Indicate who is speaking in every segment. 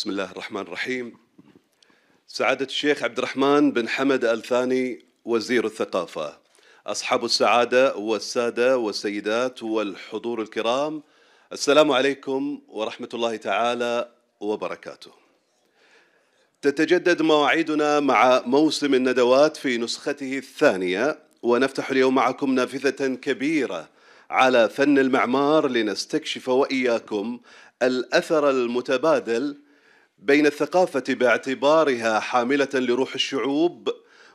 Speaker 1: بسم الله الرحمن الرحيم سعادة الشيخ عبد الرحمن بن حمد الثاني وزير الثقافة أصحاب السعادة والسادة والسيدات والحضور الكرام السلام عليكم ورحمة الله تعالى وبركاته تتجدد مواعيدنا مع موسم الندوات في نسخته الثانية ونفتح اليوم معكم نافذة كبيرة على فن المعمار لنستكشف وإياكم الأثر المتبادل بين الثقافة باعتبارها حاملة لروح الشعوب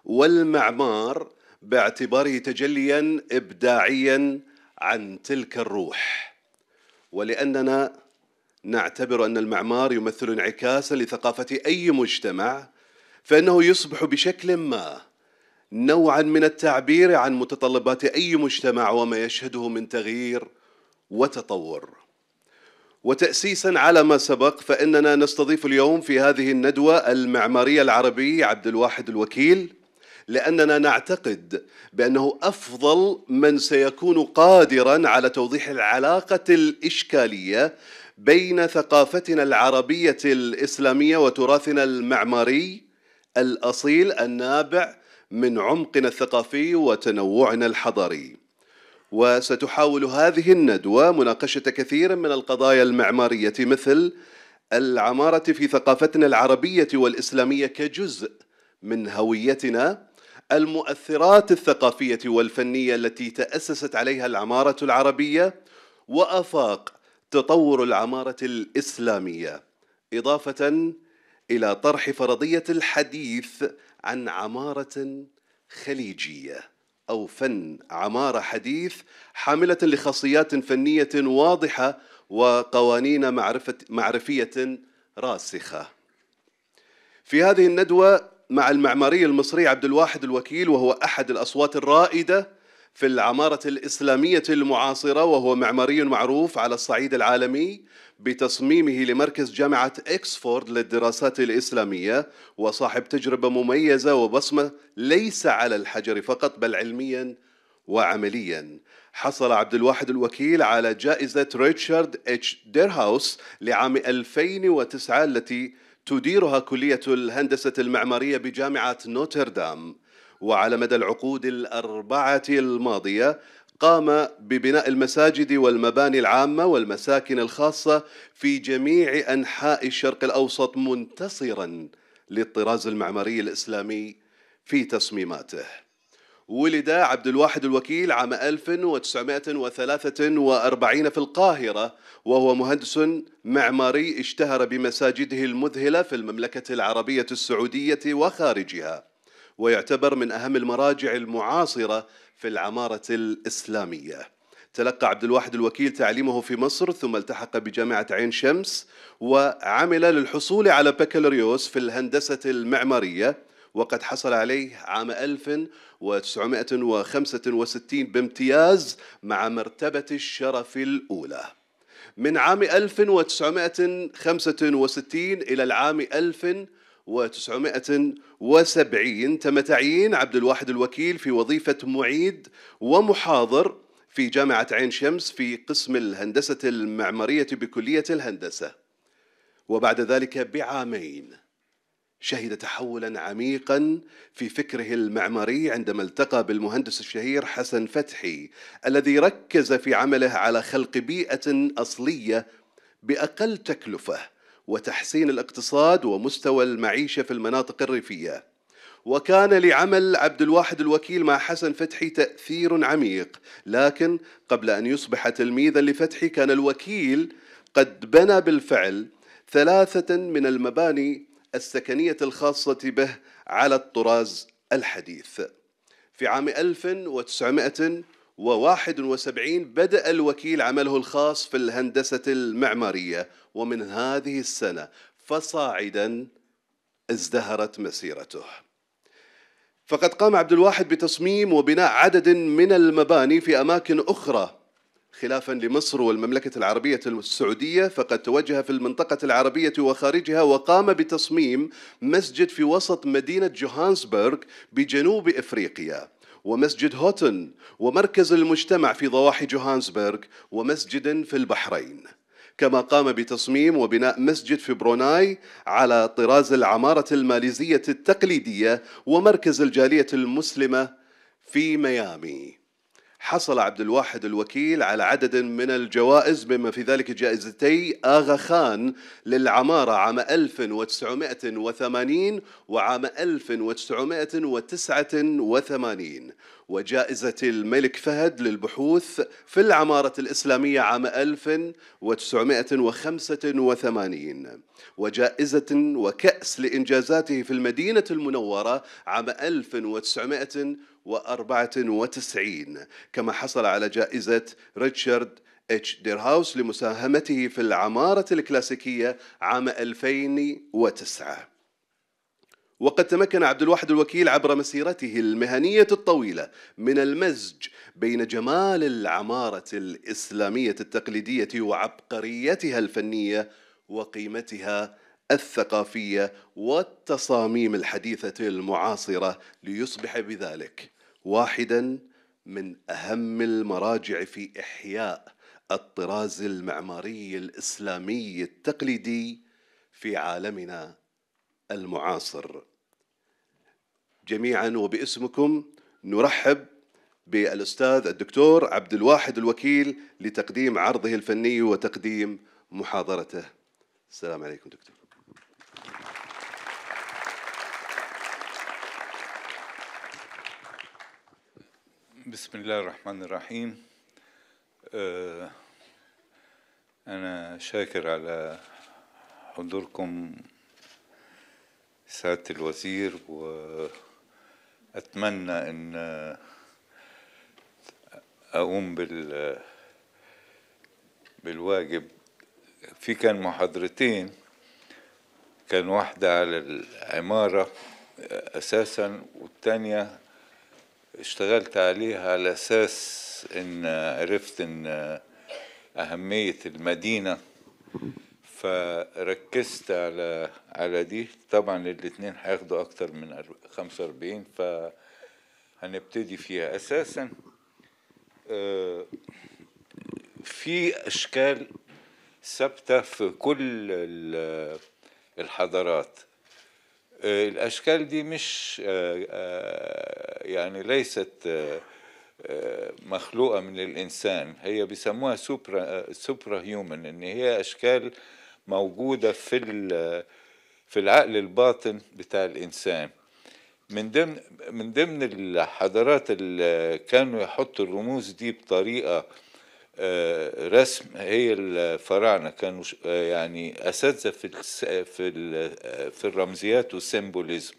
Speaker 1: والمعمار باعتباره تجليا إبداعيا عن تلك الروح ولأننا نعتبر أن المعمار يمثل انعكاسا لثقافة أي مجتمع فإنه يصبح بشكل ما نوعا من التعبير عن متطلبات أي مجتمع وما يشهده من تغيير وتطور وتأسيسا على ما سبق فإننا نستضيف اليوم في هذه الندوة المعمارية العربي عبد الواحد الوكيل لأننا نعتقد بأنه أفضل من سيكون قادرا على توضيح العلاقة الإشكالية بين ثقافتنا العربية الإسلامية وتراثنا المعماري الأصيل النابع من عمقنا الثقافي وتنوعنا الحضاري وستحاول هذه الندوة مناقشة كثير من القضايا المعمارية مثل العمارة في ثقافتنا العربية والإسلامية كجزء من هويتنا المؤثرات الثقافية والفنية التي تأسست عليها العمارة العربية وآفاق تطور العمارة الإسلامية إضافة إلى طرح فرضية الحديث عن عمارة خليجيه أو فن عمارة حديث حاملة لخاصيات فنية واضحة وقوانين معرفة معرفية راسخة. في هذه الندوة مع المعماري المصري عبد الواحد الوكيل وهو أحد الأصوات الرائدة في العمارة الإسلامية المعاصرة وهو معماري معروف على الصعيد العالمي بتصميمه لمركز جامعة إكسفورد للدراسات الإسلامية وصاحب تجربة مميزة وبصمة ليس على الحجر فقط بل علميا وعمليا حصل عبد الواحد الوكيل على جائزة ريتشارد اتش ديرهاوس لعام 2009 التي تديرها كلية الهندسة المعمارية بجامعة نوتردام وعلى مدى العقود الأربعة الماضية قام ببناء المساجد والمباني العامة والمساكن الخاصة في جميع أنحاء الشرق الأوسط منتصرا للطراز المعماري الإسلامي في تصميماته ولد عبد الواحد الوكيل عام 1943 في القاهرة وهو مهندس معماري اشتهر بمساجده المذهلة في المملكة العربية السعودية وخارجها ويعتبر من أهم المراجع المعاصرة في العمارة الإسلامية تلقى عبد الواحد الوكيل تعليمه في مصر ثم التحق بجامعة عين شمس وعمل للحصول على بكالوريوس في الهندسة المعمارية وقد حصل عليه عام 1965 بامتياز مع مرتبة الشرف الأولى من عام 1965 إلى العام 1965 1970 تم تعيين عبد الواحد الوكيل في وظيفة معيد ومحاضر في جامعة عين شمس في قسم الهندسة المعمارية بكلية الهندسة وبعد ذلك بعامين شهد تحولا عميقا في فكره المعماري عندما التقى بالمهندس الشهير حسن فتحي الذي ركز في عمله على خلق بيئة أصلية بأقل تكلفة وتحسين الاقتصاد ومستوى المعيشة في المناطق الريفية وكان لعمل عبد الواحد الوكيل مع حسن فتحي تأثير عميق لكن قبل أن يصبح تلميذا لفتحي كان الوكيل قد بنى بالفعل ثلاثة من المباني السكنية الخاصة به على الطراز الحديث في عام 1900 و71 بدأ الوكيل عمله الخاص في الهندسة المعمارية ومن هذه السنة فصاعدا ازدهرت مسيرته فقد قام عبد الواحد بتصميم وبناء عدد من المباني في أماكن أخرى خلافا لمصر والمملكة العربية السعودية فقد توجه في المنطقة العربية وخارجها وقام بتصميم مسجد في وسط مدينة جوهانسبرغ بجنوب إفريقيا ومسجد هوتن ومركز المجتمع في ضواحي جوهانسبرغ ومسجد في البحرين كما قام بتصميم وبناء مسجد في بروناي على طراز العمارة الماليزية التقليدية ومركز الجالية المسلمة في ميامي حصل عبد الواحد الوكيل على عدد من الجوائز بما في ذلك جائزتي آغا خان للعمارة عام 1980 وعام 1989 وجائزة الملك فهد للبحوث في العمارة الإسلامية عام 1985 وجائزة وكأس لإنجازاته في المدينة المنورة عام 1994 كما حصل على جائزة ريتشارد اتش ديرهاوس لمساهمته في العمارة الكلاسيكية عام 2009 وقد تمكن عبد الواحد الوكيل عبر مسيرته المهنية الطويلة من المزج بين جمال العمارة الإسلامية التقليدية وعبقريتها الفنية وقيمتها الثقافية والتصاميم الحديثة المعاصرة ليصبح بذلك واحدا من أهم المراجع في إحياء الطراز المعماري الإسلامي التقليدي في عالمنا المعاصر جميعا وباسمكم نرحب بالاستاذ الدكتور عبد الواحد الوكيل لتقديم عرضه الفني وتقديم محاضرته. السلام عليكم دكتور.
Speaker 2: بسم الله الرحمن الرحيم. آه، أنا شاكر على حضوركم سعادة الوزير وأتمنى أن أقوم بال بالواجب في كان محاضرتين كان واحدة على العمارة أساسا والتانية اشتغلت عليها على أساس إن عرفت إن أهمية المدينة فركزت على على دي طبعا الاثنين هياخدوا اكتر من 45 ف هنبتدي فيها اساسا آه، في اشكال ثابته في كل الحضارات آه، الاشكال دي مش آه، يعني ليست مخلوقه من الانسان هي بيسموها سوبرا سوبرا هيومن ان هي اشكال موجودة في في العقل الباطن بتاع الإنسان من ضمن من ضمن الحضارات اللي كانوا يحطوا الرموز دي بطريقة آه، رسم هي الفراعنة كانوا آه، يعني أساتذة في في في الرمزيات والسيمبوليزم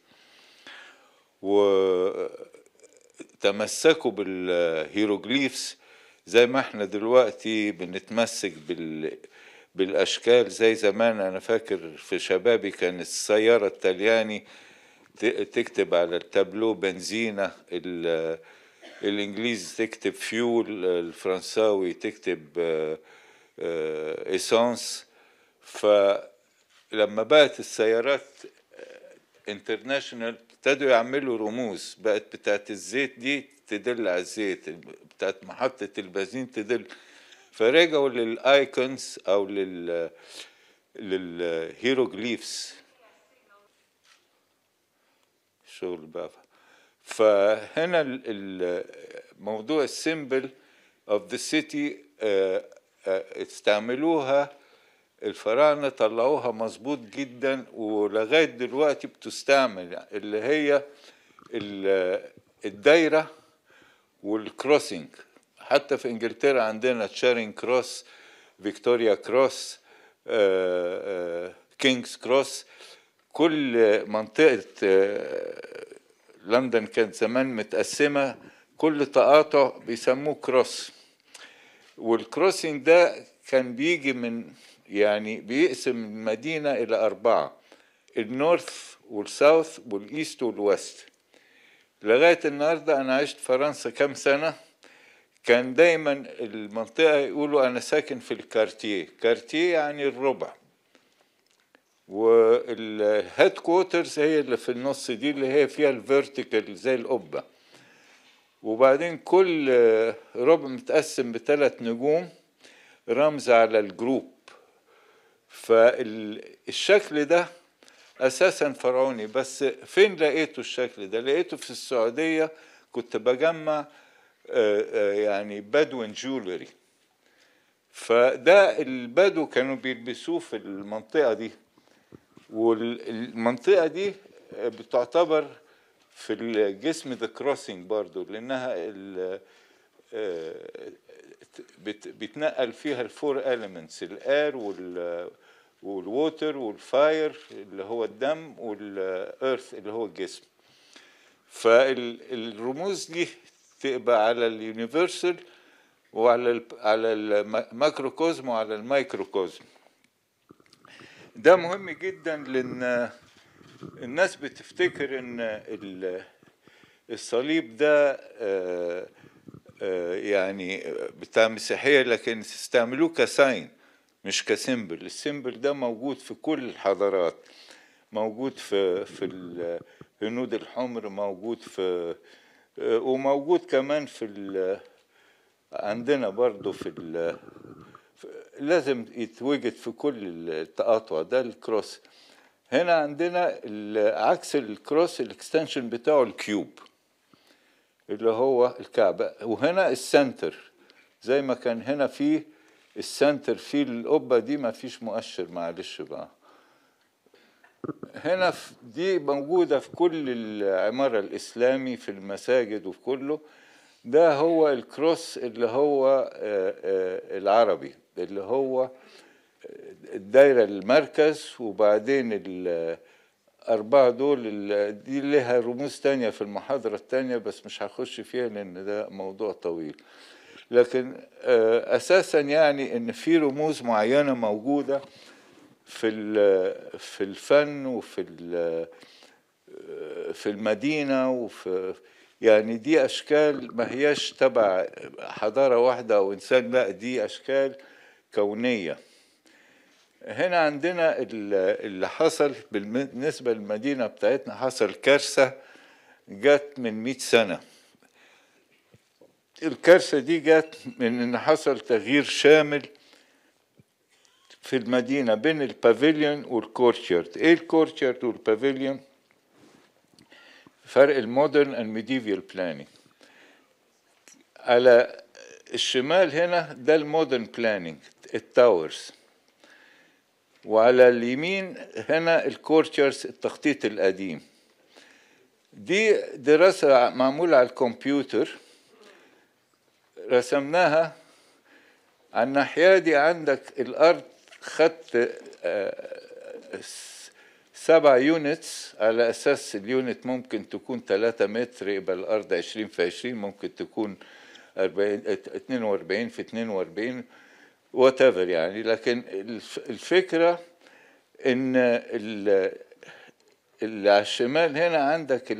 Speaker 2: وتمسكوا بالهيروغليفس زي ما احنا دلوقتي بنتمسك بال بالاشكال زي زمان انا فاكر في شبابي كان السياره التالياني تكتب على التابلو بنزينه الانجليز تكتب فيول الفرنساوي تكتب ايسانس آه، فلما بقت السيارات انترناشونال آه، ابتدوا يعملوا رموز بقت بتاعت الزيت دي تدل على الزيت بتاعت محطة البنزين تدل فرجعوا للايكونز او لل للهيروغليفز شغل بقى فهنا موضوع السيمبل اوف ذا سيتي استعملوها الفراعنه طلعوها مظبوط جدا ولغايه دلوقتي بتستعمل اللي هي الدايره والكروسنج حتى في انجلترا عندنا تشارين كروس فيكتوريا كروس كينجز كروس كل منطقة آه، لندن كانت زمان متقسمة كل تقاطع بيسموه كروس والكروسنج ده كان بيجي من يعني بيقسم المدينة إلى أربعة النورث والساوث والإيست والويست لغاية النهاردة أنا عشت فرنسا كام سنة كان دايما المنطقة يقولوا أنا ساكن في الكارتيه كارتيه يعني الربع والهيد كوارترز هي اللي في النص دي اللي هي فيها الفيرتيكال زي القبة وبعدين كل ربع متقسم بثلاث نجوم رمز على الجروب فالشكل ده اساسا فرعوني بس فين لقيته الشكل ده لقيته في السعوديه كنت بجمع آه، آه، يعني بدوين جولري فده البدو كانوا بيلبسوه في المنطقة دي والمنطقة دي بتعتبر في الجسم ذا كروسنج برضو لأنها آه، بتنقل فيها الفور اليمنتس الاير وال والووتر والفاير اللي هو الدم والايرث اللي هو الجسم فالرموز دي تبقى على اليونيفرسال وعلى على الماكروكوزم وعلى المايكروكوزم ده مهم جدا لان الناس بتفتكر ان الصليب ده آه، آه، يعني بتاع مسيحيه لكن استعملوه كساين مش كسيمبل السيمبل ده موجود في كل الحضارات موجود في في الهنود الحمر موجود في آه، وموجود كمان في عندنا برضو في لازم يتوجد في كل التقاطع ده الكروس هنا عندنا عكس الكروس الاكستنشن بتاعه الكيوب اللي هو الكعبة وهنا السنتر زي ما كان هنا فيه السنتر فيه القبة دي ما فيش مؤشر معلش بقى هنا في دي موجودة في كل العمارة الإسلامي في المساجد وفي كله ده هو الكروس اللي هو آه، آه، العربي اللي هو الدايرة آه، المركز وبعدين الأربعة دول دي لها رموز تانية في المحاضرة التانية بس مش هخش فيها لأن ده موضوع طويل لكن أساسا يعني إن في رموز معينة موجودة في في الفن وفي في المدينه وفي يعني دي اشكال ما هياش تبع حضاره واحده او انسان لا دي اشكال كونيه هنا عندنا اللي حصل بالنسبه للمدينه بتاعتنا حصل كارثه جت من 100 سنه الكارثه دي جت من ان حصل تغيير شامل في المدينة بين البافيليون والكورتشارد ايه الكورتشارد والبافيليون فرق المودرن اند بلانينج على الشمال هنا ده المودرن بلانينج التاورز وعلى اليمين هنا الكورتشرز التخطيط القديم دي دراسة معمولة على الكمبيوتر رسمناها على الناحية دي عندك الأرض خدت آه، سبع يونتس على اساس اليونت ممكن تكون 3 متر يبقى الارض 20 في 20 ممكن تكون 40 42 آه، في 42 وات يعني لكن الفكره ان اللي على الشمال هنا عندك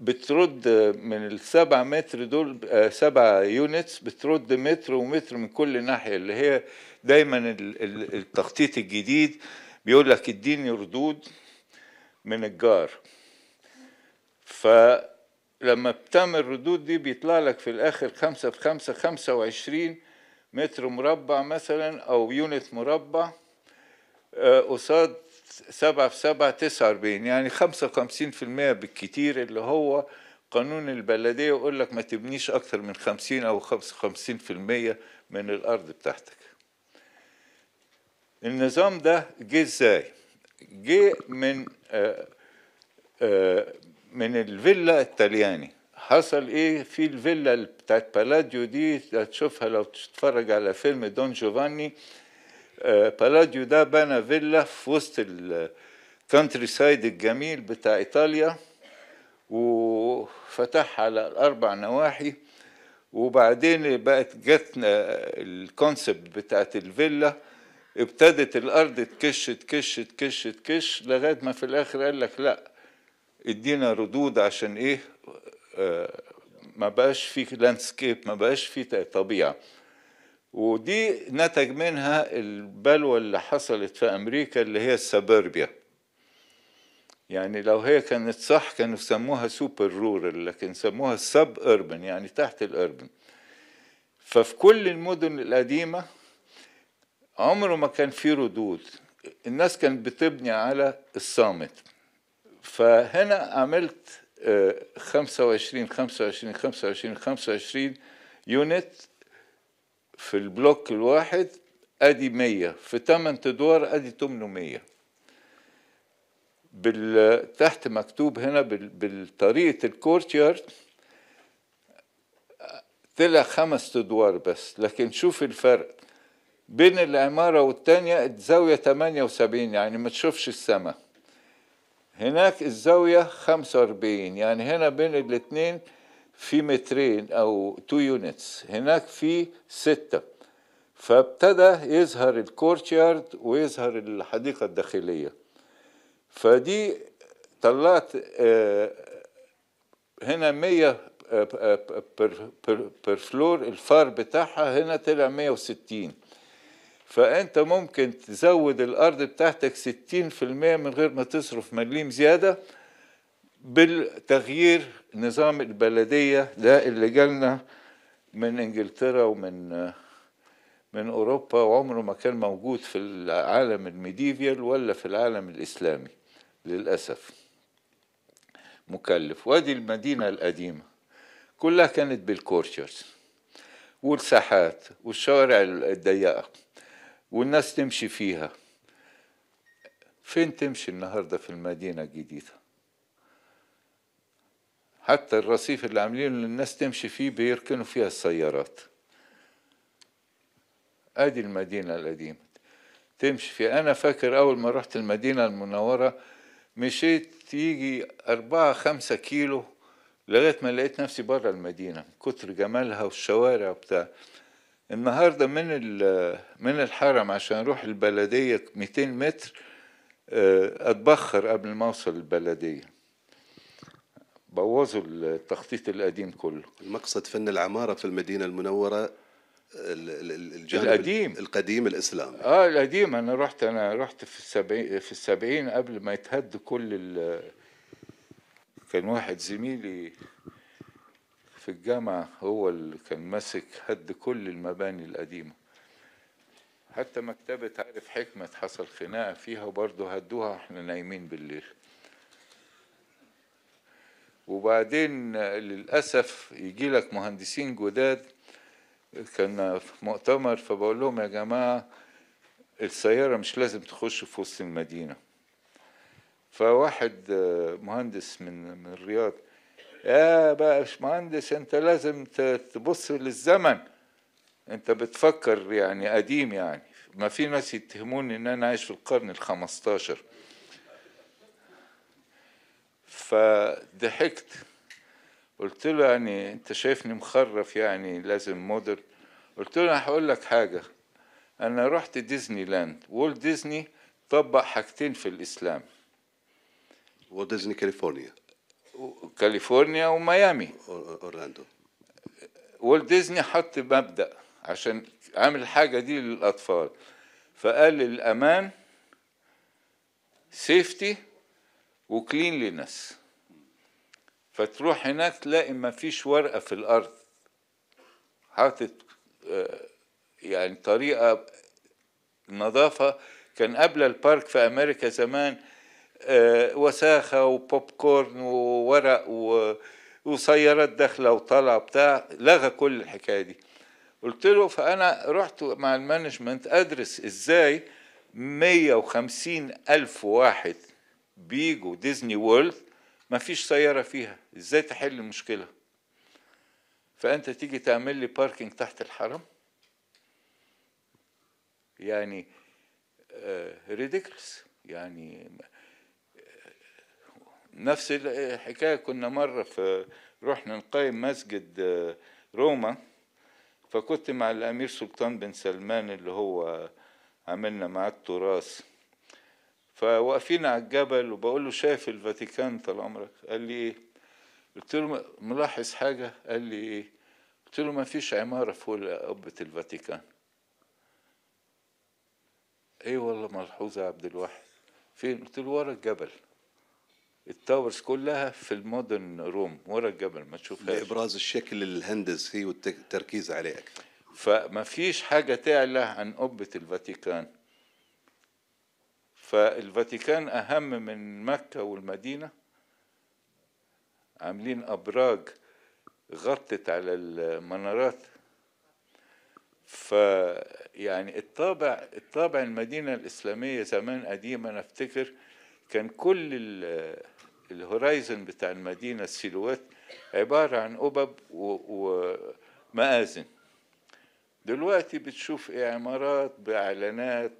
Speaker 2: بترد من السبع متر دول آه، سبع يونتس بترد متر ومتر من كل ناحيه اللي هي دايما التخطيط الجديد بيقول لك اديني ردود من الجار فلما بتعمل الردود دي بيطلع لك في الاخر خمسة في خمسة خمسة وعشرين متر مربع مثلا او يونت مربع آه، قصاد سبعة في سبعة تسعة وأربعين يعني خمسة وخمسين في المية بالكتير اللي هو قانون البلدية يقول لك ما تبنيش أكثر من خمسين أو خمسة وخمسين في المية من الأرض بتاعتك النظام ده جه ازاي جه من آآ آه، آآ آه، من الفيلا الطلياني حصل ايه في الفيلا بتاعت بالاديو دي هتشوفها لو تتفرج على فيلم دون جوفاني بالاديو آه، ده بنى فيلا في وسط الكونتري سايد الجميل بتاع ايطاليا وفتحها على الاربع نواحي وبعدين بقت جت الكونسبت بتاعت الفيلا ابتدت الارض تكش تكش تكش تكش لغايه ما في الاخر قال لك لا ادينا ردود عشان ايه آه ما بقاش في لاندسكيب ما بقاش في طبيعه ودي نتج منها البلوى اللي حصلت في امريكا اللي هي السبربيا يعني لو هي كانت صح كانوا سموها سوبر رورال لكن سموها سب اربن يعني تحت الاربن ففي كل المدن القديمه عمره ما كان في ردود الناس كانت بتبني على الصامت فهنا عملت 25 25 25 25 يونت في البلوك الواحد ادي 100 في 8 ادوار ادي 800 بال... تحت مكتوب هنا بالطريقه الكورت يارد آه، طلع خمس ادوار بس لكن شوف الفرق بين العمارة والتانية الزاوية 78 يعني ما تشوفش السماء هناك الزاوية 45 يعني هنا بين الاتنين في مترين أو تو يونتس هناك في ستة فابتدى يظهر الكورتيارد ويظهر الحديقة الداخلية فدي طلعت آه، هنا 100 بر فلور الفار بتاعها هنا طلع 160 فأنت ممكن تزود الأرض بتاعتك 60% من غير ما تصرف مليم زيادة بالتغيير نظام البلدية ده اللي جالنا من إنجلترا ومن من أوروبا وعمره ما كان موجود في العالم الميديفيال ولا في العالم الإسلامي للأسف مكلف وادي المدينة القديمة كلها كانت بالكورتشرز والساحات والشوارع الضيقه والناس تمشي فيها فين تمشي النهارده في المدينه الجديده حتى الرصيف اللي عاملينه للناس تمشي فيه بيركنوا فيها السيارات ادي المدينه القديمه تمشي فيها انا فاكر اول ما رحت المدينه المنوره مشيت يجي أربعة خمسة كيلو لغاية ما لقيت نفسي برا المدينة من كتر جمالها والشوارع وبتاع النهارده من من الحرم عشان اروح البلديه 200 متر آه، اتبخر قبل ما اوصل البلديه بوظوا التخطيط
Speaker 1: القديم كله المقصد فن العماره في المدينه المنوره الجانب القديم القديم الاسلامي
Speaker 2: اه القديم انا رحت انا رحت في السبعين في السبعين قبل ما يتهد كل ال... كان واحد زميلي في الجامعة هو اللي كان ماسك هد كل المباني القديمة حتى مكتبة عارف حكمة حصل خناقة فيها وبرضه هدوها احنا نايمين بالليل وبعدين للأسف يجي لك مهندسين جداد كان في مؤتمر فبقول لهم يا جماعة السيارة مش لازم تخش في وسط المدينة فواحد مهندس من من الرياض يا باشمهندس انت لازم تبص للزمن انت بتفكر يعني قديم يعني ما في ناس يتهموني ان انا عايش في القرن ال15 فضحكت قلت له يعني انت شايفني مخرف يعني لازم مودر قلت له انا هقول لك حاجه انا رحت ديزني لاند والت ديزني طبق حاجتين في الاسلام ديزني كاليفورنيا كاليفورنيا وميامي اورلاندو والت ديزني حط مبدا عشان عامل الحاجه دي للاطفال فقال الامان سيفتي وكلينلينس فتروح هناك تلاقي ما فيش ورقه في الارض حاطط آه، يعني طريقه نظافه كان قبل البارك في امريكا زمان آه، وساخه وبوب كورن وورق وسيارات داخله وطالعه بتاع لغى كل الحكايه دي قلت له فانا رحت مع المانجمنت ادرس ازاي 150 الف واحد بيجوا ديزني وورلد ما فيش سياره فيها ازاي تحل المشكله فانت تيجي تعمل لي باركينج تحت الحرم يعني ريديكلس آه، يعني نفس الحكايه كنا مره في رحنا نقيم مسجد آه، روما فكنت مع الامير سلطان بن سلمان اللي هو عملنا معاه التراث فواقفين على الجبل وبقول له شايف الفاتيكان طال عمرك قال لي ايه قلت له ملاحظ حاجه قال لي ايه قلت له ما فيش عماره فوق قبه الفاتيكان ايه والله ملحوظه يا عبد الواحد فين قلت له ورا الجبل التاورز كلها في المودرن روم ورا الجبل ما تشوفهاش لابراز
Speaker 1: الشكل الهندسي والتركيز عليه اكثر
Speaker 2: فما فيش حاجه تعلى عن قبه الفاتيكان فالفاتيكان اهم من مكه والمدينه عاملين ابراج غطت على المنارات فيعني الطابع الطابع المدينه الاسلاميه زمان قديم انا افتكر كان كل الهورايزن بتاع المدينة السيلوات عبارة عن أبب ومآذن دلوقتي بتشوف إعمارات بإعلانات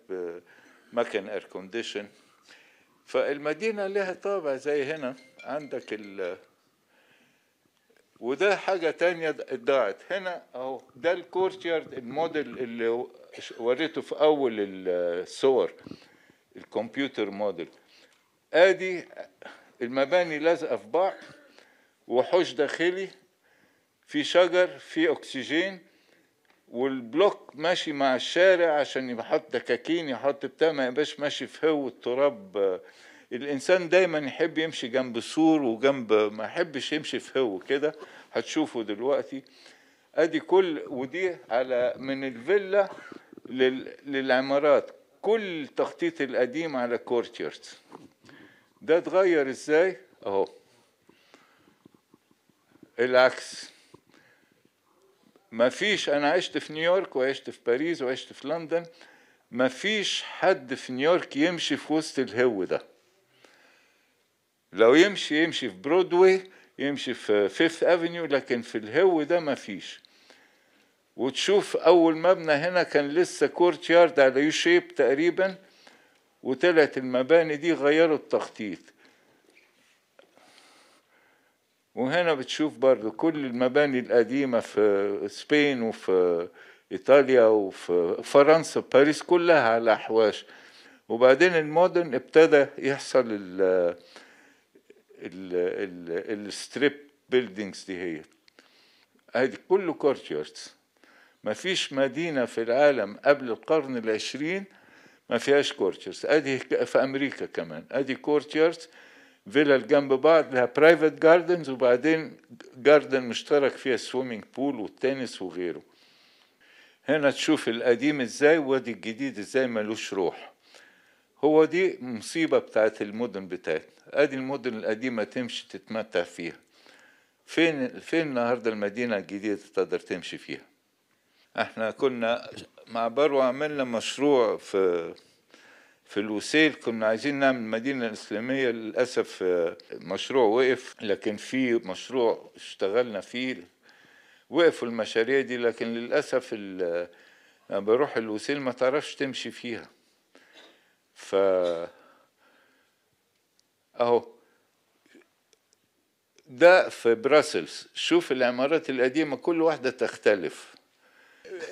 Speaker 2: بمكن إير كونديشن فالمدينة لها طابع زي هنا عندك ال وده حاجة تانية اتضاعت هنا اهو ده الكورتيارد الموديل اللي وريته في أول الصور الكمبيوتر موديل ادي المباني لازقة في بعض وحوش داخلي في شجر في أكسجين والبلوك ماشي مع الشارع عشان يحط دكاكين يحط بتاع ما يبقاش ماشي في هو التراب الانسان دايما يحب يمشي جنب سور وجنب ما يحبش يمشي في هو كده هتشوفه دلوقتي ادي كل ودي على من الفيلا للعمارات كل التخطيط القديم على كورتيرز ده اتغير ازاي اهو العكس مفيش انا عشت في نيويورك وعشت في باريس وعشت في لندن مفيش حد في نيويورك يمشي في وسط الهو ده لو يمشي يمشي في برودواي يمشي في فيفث افنيو لكن في الهو ده مفيش وتشوف اول مبنى هنا كان لسه كورت يارد على يو شيب تقريبا وطلعت المباني دي غيروا التخطيط وهنا بتشوف برضو كل المباني القديمة في اسبين وفي إيطاليا وفي فرنسا باريس كلها على أحواش وبعدين المودرن ابتدى يحصل ال ال ال الستريب بيلدينجز دي هي هذه كله كورتياردز مفيش مدينة في العالم قبل القرن العشرين ما فيهاش كورتشرز ادي في امريكا كمان ادي كورتشرز فيلا جنب بعض لها برايفت جاردنز وبعدين جاردن مشترك فيها سويمنج بول والتنس وغيره هنا تشوف القديم ازاي وادي الجديد ازاي ملوش روح هو دي مصيبة بتاعت المدن بتاعتنا ادي المدن القديمة تمشي تتمتع فيها فين فين النهارده المدينة الجديدة تقدر تمشي فيها احنا كنا مع بروة عملنا مشروع في في الوسيل كنا عايزين نعمل مدينة إسلامية للأسف آه، مشروع وقف لكن في مشروع اشتغلنا فيه وقفوا المشاريع دي لكن للأسف آه، بروح الوسيل ما تعرفش تمشي فيها ف أهو ده في براسلز شوف العمارات القديمة كل واحدة تختلف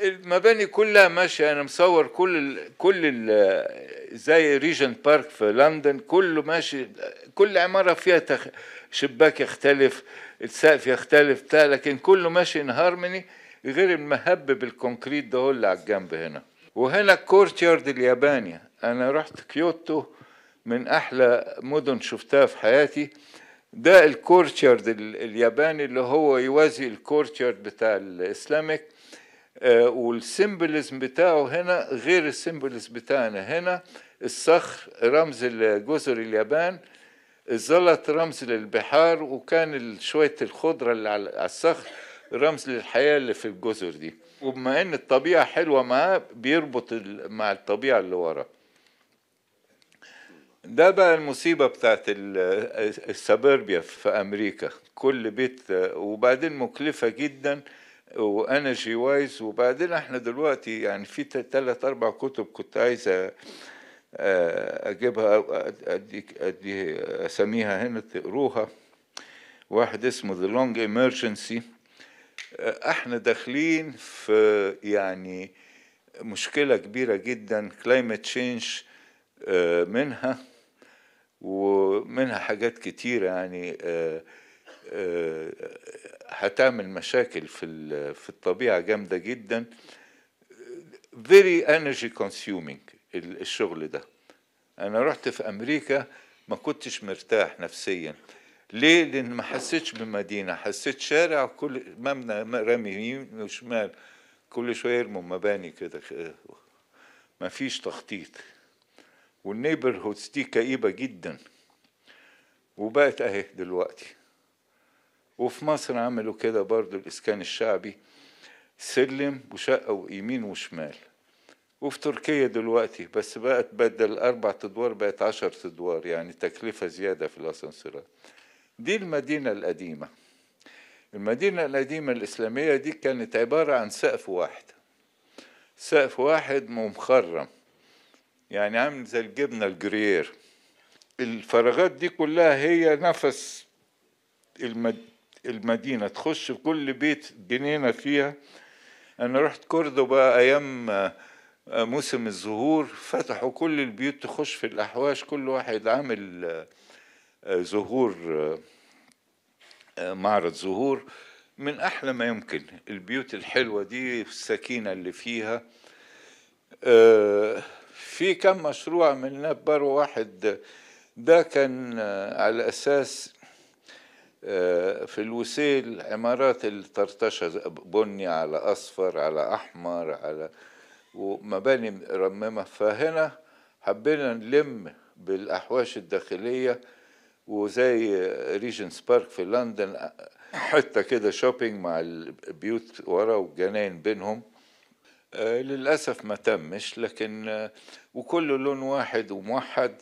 Speaker 2: المباني كلها ماشيه انا مصور كل الـ كل الـ زي ريجنت بارك في لندن كله ماشي كل عماره فيها تخ شباك يختلف السقف يختلف بتاع لكن كله ماشي ان هارموني غير المهب بالكونكريت ده هو اللي على الجنب هنا وهنا الكورتيارد يارد الياباني انا رحت كيوتو من احلى مدن شفتها في حياتي ده الكورتيارد الياباني اللي هو يوازي الكورتيارد بتاع الاسلاميك آه، والسيمبلزم بتاعه هنا غير السيمبلزم بتاعنا هنا الصخر رمز لجزر اليابان الزلط رمز للبحار وكان شوية الخضرة اللي على الصخر رمز للحياة اللي في الجزر دي وبما ان الطبيعة حلوة معاه بيربط مع الطبيعة اللي ورا ده بقى المصيبة بتاعت السابيربيا في أمريكا كل بيت آه، وبعدين مكلفة جدا وانا وايز وبعدين احنا دلوقتي يعني في ثلاث اربع كتب كنت عايز اجيبها أدي أدي اسميها هنا تقروها واحد اسمه ذا لونج ايمرجنسي احنا داخلين في يعني مشكله كبيره جدا كلايمت تشينج منها ومنها حاجات كتيره يعني هتعمل مشاكل في في الطبيعه جامده جدا فيري انرجي كونسيومينج الشغل ده انا رحت في امريكا ما كنتش مرتاح نفسيا ليه لان ما حسيتش بمدينه حسيت شارع كل مبنى رامي يمين وشمال كل شويه يرموا مباني كده ما فيش تخطيط والنيبرهودز دي كئيبه جدا وبقت اهي دلوقتي وفي مصر عملوا كده برضو الإسكان الشعبي سلم وشقة ويمين وشمال وفي تركيا دلوقتي بس بقت بدل أربع أدوار بقت عشر أدوار يعني تكلفة زيادة في الأسانسيرات دي المدينة القديمة المدينة القديمة الإسلامية دي كانت عبارة عن سقف واحد سقف واحد ممخرم يعني عامل زي الجبنة الجرير الفراغات دي كلها هي نفس المد... المدينة تخش في كل بيت جنينة فيها أنا رحت كردوبا أيام موسم الزهور فتحوا كل البيوت تخش في الأحواش كل واحد عامل آه، زهور آه، آه، معرض زهور من أحلى ما يمكن البيوت الحلوة دي السكينة اللي فيها في كم مشروع عملناه ببرو واحد ده كان على أساس في الوسيل عمارات الطرطشة بني على أصفر على أحمر على ومباني رممة فهنا حبينا نلم بالأحواش الداخلية وزي ريجنس بارك في لندن حتة كده شوبينج مع البيوت ورا والجناين بينهم آه، للأسف ما تمش لكن آه، وكله لون واحد وموحد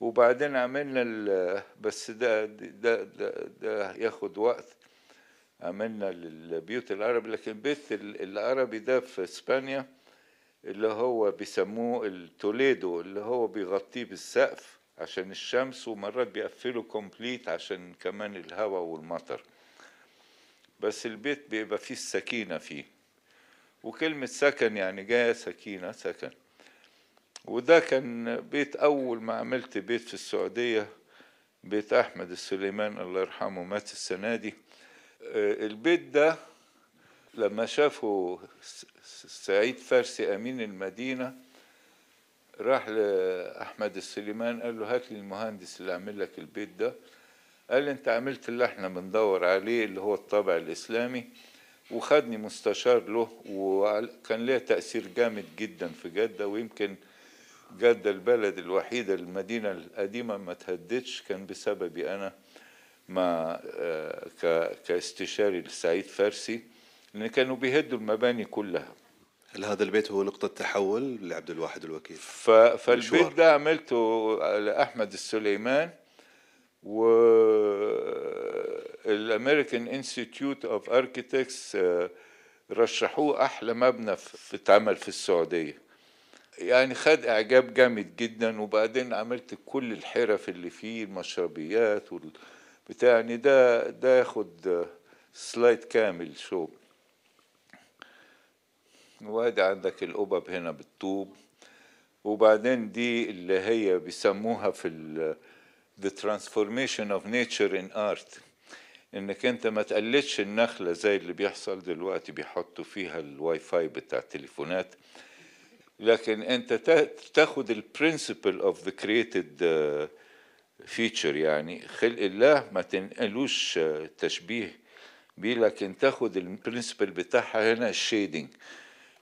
Speaker 2: وبعدين عملنا بس ده ده, ده ده ياخد وقت عملنا البيوت العربي لكن البيت العربي ده في اسبانيا اللي هو بيسموه التوليدو اللي هو بيغطيه بالسقف عشان الشمس ومرات بيقفله كومبليت عشان كمان الهواء والمطر بس البيت بيبقى فيه السكينة فيه وكلمة سكن يعني جاية سكينة سكن وده كان بيت أول ما عملت بيت في السعودية بيت أحمد السليمان الله يرحمه مات السنة دي آه، البيت ده لما شافه سعيد فارسي أمين المدينة راح لأحمد السليمان قال له هات لي المهندس اللي عامل لك البيت ده قال لي انت عملت اللي احنا بندور عليه اللي هو الطابع الإسلامي وخدني مستشار له وكان ليه تأثير جامد جدا في جدة ويمكن جدة البلد الوحيدة المدينة القديمة ما تهددش كان بسببي أنا ما آه، كاستشاري لسعيد فارسي لأن كانوا بيهدوا المباني كلها هل هذا البيت هو نقطة تحول لعبد الواحد الوكيل؟ ف... فالبيت ده عملته لأحمد السليمان و الامريكان انستيتيوت اوف اركيتكتس آه، رشحوه احلى مبنى في اتعمل في السعوديه يعني خد اعجاب جامد جدا وبعدين عملت كل الحرف اللي فيه المشربيات والبتاع يعني ده ده ياخد سلايد كامل شو وادي عندك الأبب هنا بالطوب وبعدين دي اللي هي بيسموها في ال the transformation of nature in art انك انت ما تقلدش النخله زي اللي بيحصل دلوقتي بيحطوا فيها الواي فاي بتاع التليفونات لكن انت تاخد البرنسبل اوف ذا كريتد فيتشر يعني خلق الله ما تنقلوش آه، تشبيه بيه لكن تاخد البرنسبل بتاعها هنا الشيدنج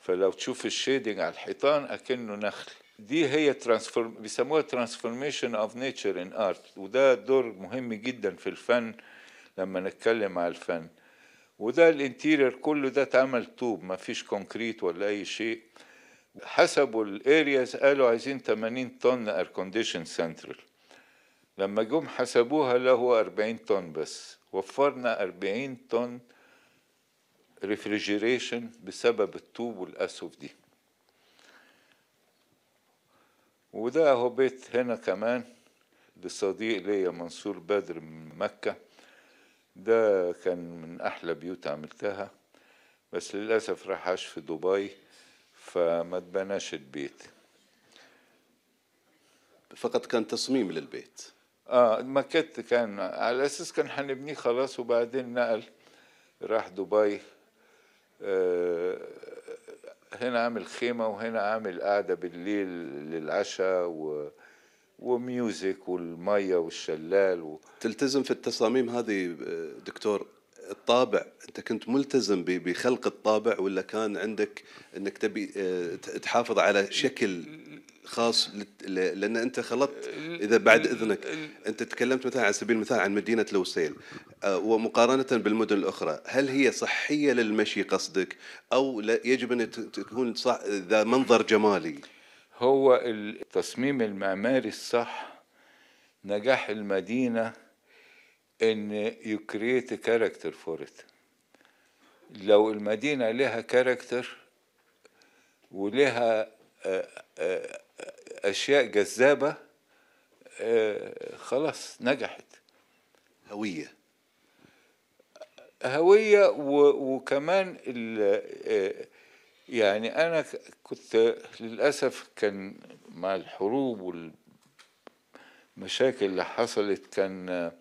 Speaker 2: فلو تشوف الشيدنج على الحيطان اكنه نخل دي هي ترانسفورم بيسموها ترانسفورميشن اوف نيتشر ان ارت وده دور مهم جدا في الفن لما نتكلم على الفن وده الانتيرير كله ده اتعمل طوب ما فيش كونكريت ولا اي شيء حسبوا الارياز قالوا عايزين 80 طن اير كونديشن سنترال لما جم حسبوها له 40 طن بس وفرنا 40 طن ريفريجريشن بسبب الطوب والاسف دي وده اهو بيت هنا كمان لصديق ليا منصور بدر من مكة ده كان من أحلى بيوت عملتها بس للأسف راح عاش في دبي فما تبناش البيت فقط كان تصميم للبيت اه الماكيت كان على اساس كان حنبنيه خلاص وبعدين نقل راح دبي آه هنا عامل خيمة وهنا عامل قاعدة بالليل للعشاء و... وميوزك والمية والشلال و... تلتزم في التصاميم هذه آه، دكتور الطابع انت
Speaker 1: كنت ملتزم بخلق الطابع ولا كان عندك انك تبي آه، تحافظ على شكل خاص لان انت خلطت اذا بعد اذنك انت تكلمت مثلا على سبيل المثال عن مدينه لوسيل آه، ومقارنه بالمدن الاخرى هل هي صحيه للمشي قصدك او يجب ان تكون صح ذا منظر
Speaker 2: جمالي هو التصميم المعماري الصح نجاح المدينه ان يو كرييت كاركتر فور ات لو المدينة لها كاركتر ولها آه، آه، أشياء جذابة آه، خلاص نجحت هوية هوية وكمان يعني أنا كنت للأسف كان مع الحروب والمشاكل اللي حصلت كان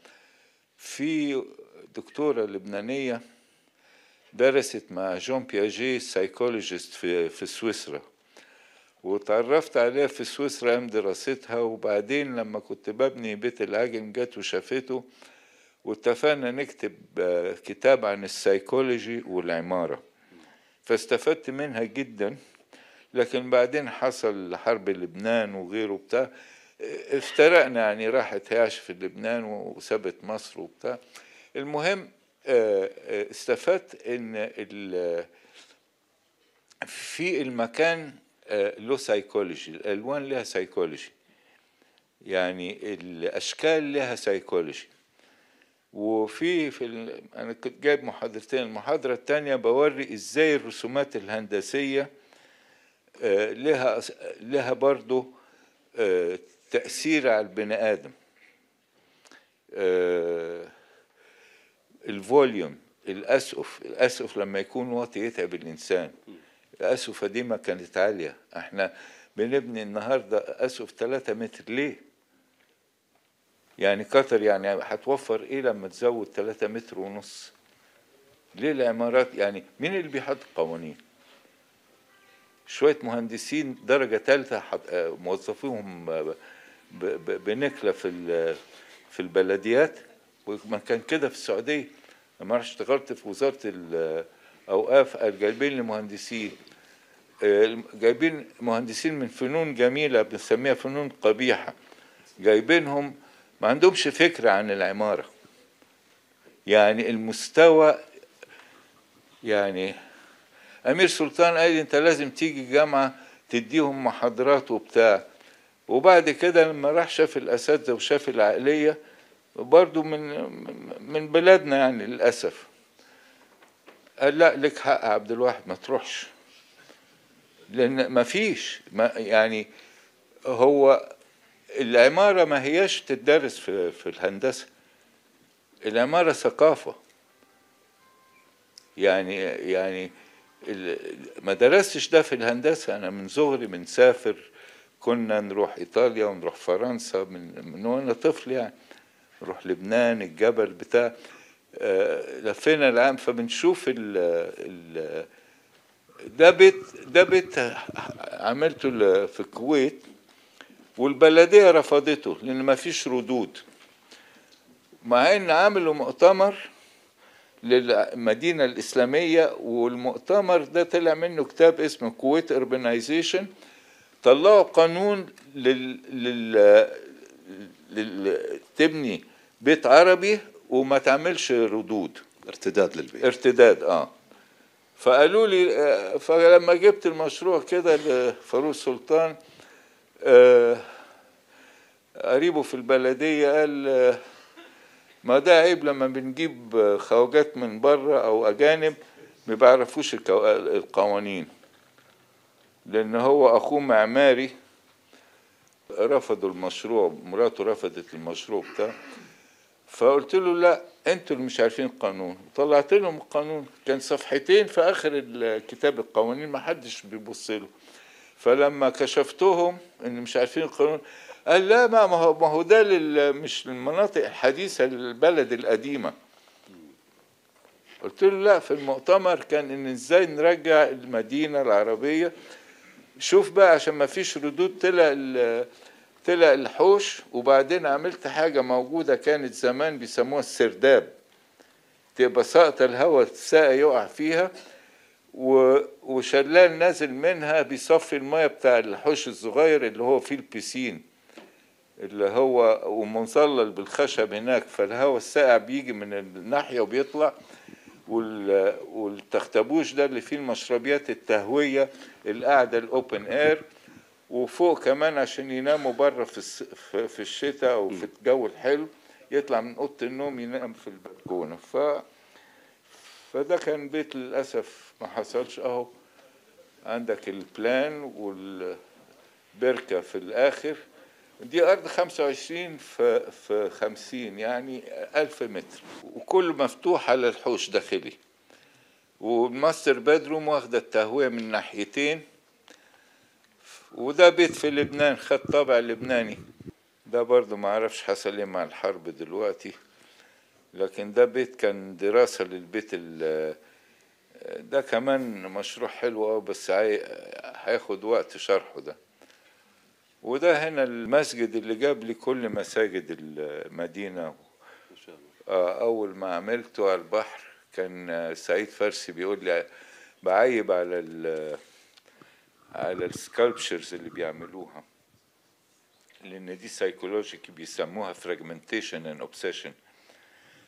Speaker 2: في دكتورة لبنانية درست مع جون بياجي سايكولوجيست في, في سويسرا وتعرفت عليها في سويسرا أيام دراستها وبعدين لما كنت ببني بيت العجم جت وشافته واتفقنا نكتب آه، كتاب عن السايكولوجي والعمارة فاستفدت منها جدا لكن بعدين حصل حرب لبنان وغيره بتاع افترقنا يعني راحت هياش في لبنان وسابت مصر وبتاع المهم آه، آه، استفدت ان في المكان آه، له سايكولوجي الالوان لها سايكولوجي يعني الاشكال لها سايكولوجي وفي في انا كنت جايب محاضرتين المحاضره الثانيه بوري ازاي الرسومات الهندسيه لها لها برضه تأثير على البني آدم آه، الفوليوم الأسقف الأسقف لما يكون واطي يتعب الإنسان الأسقفة دي ما كانت عالية احنا بنبني النهاردة أسقف 3 متر ليه يعني قطر يعني هتوفر ايه لما تزود 3 متر ونص ليه العمارات يعني مين اللي بيحط القوانين شوية مهندسين درجة ثالثة آه، موظفيهم آه، بنكله في في البلديات وما كان كده في السعوديه لما اشتغلت في وزاره الاوقاف قال جايبين لمهندسين آه، جايبين مهندسين من فنون جميله بنسميها فنون قبيحه جايبينهم ما عندهمش فكره عن العماره يعني المستوى يعني امير سلطان قال انت لازم تيجي جامعه تديهم محاضرات وبتاع وبعد كده لما راح شاف الاساتذه وشاف العقليه برضه من من بلادنا يعني للاسف قال لا لك حق عبد الواحد ما تروحش لان ما فيش ما يعني هو العماره ما هياش تدرس في في الهندسه العماره ثقافه يعني يعني ما درستش ده في الهندسه انا من صغري سافر كنا نروح ايطاليا ونروح فرنسا من, من وانا طفل يعني نروح لبنان الجبل بتاع آه، لفينا العام فبنشوف ال ال ده بيت ده بيت عملته في الكويت والبلديه رفضته لان ما فيش ردود مع ان عملوا مؤتمر للمدينه الاسلاميه والمؤتمر ده طلع منه كتاب اسمه كويت اربنايزيشن طلعوا قانون لل... لل... لل... تبني بيت عربي وما تعملش ردود ارتداد للبيت ارتداد اه فقالوا لي آه، فلما جبت المشروع كده لفاروق سلطان آه قريبه في البلديه قال آه، ما ده عيب لما بنجيب خواجات من بره او اجانب ما بيعرفوش القوانين لأن هو أخوه معماري رفضوا المشروع مراته رفضت المشروع بتاعه فقلت له لا انتوا اللي مش عارفين القانون طلعت لهم القانون كان صفحتين في اخر كتاب القوانين ما حدش بيبص له فلما كشفتهم ان مش عارفين القانون قال لا ما هو ما هو ده مش للمناطق الحديثه للبلد القديمه قلت له لا في المؤتمر كان ان ازاي نرجع المدينه العربيه شوف بقى عشان ما فيش ردود طلع طلع الحوش وبعدين عملت حاجة موجودة كانت زمان بيسموها السرداب تبقى ساقطة الهواء الساقة يقع فيها وشلال نازل منها بيصفي المية بتاع الحوش الصغير اللي هو فيه البسين اللي هو ومظلل بالخشب هناك فالهواء الساقع بيجي من الناحية وبيطلع والتختبوش ده اللي فيه المشربيات التهوية اللي قاعدة الأوبن اير وفوق كمان عشان يناموا بره في في الشتاء او في الجو الحلو يطلع من اوضه النوم ينام في البلكونه ف فده كان بيت للاسف ما حصلش اهو عندك البلان والبركه في الاخر دي أرض 25 في في 50 يعني 1000 متر وكل مفتوحة للحوش داخلي والماستر بيدروم واخدة التهوية من ناحيتين وده بيت في لبنان خد طابع لبناني ده برضو ما اعرفش حصل ايه مع الحرب دلوقتي لكن ده بيت كان دراسة للبيت ده كمان مشروع حلو بس هياخد وقت شرحه ده وده هنا المسجد اللي جاب لي كل مساجد المدينة آه، أول ما عملته على البحر كان سعيد فارسي بيقول لي بعيب على ال على السكالبشرز اللي بيعملوها لأن دي سايكولوجيك بيسموها فراجمنتيشن اند اوبسيشن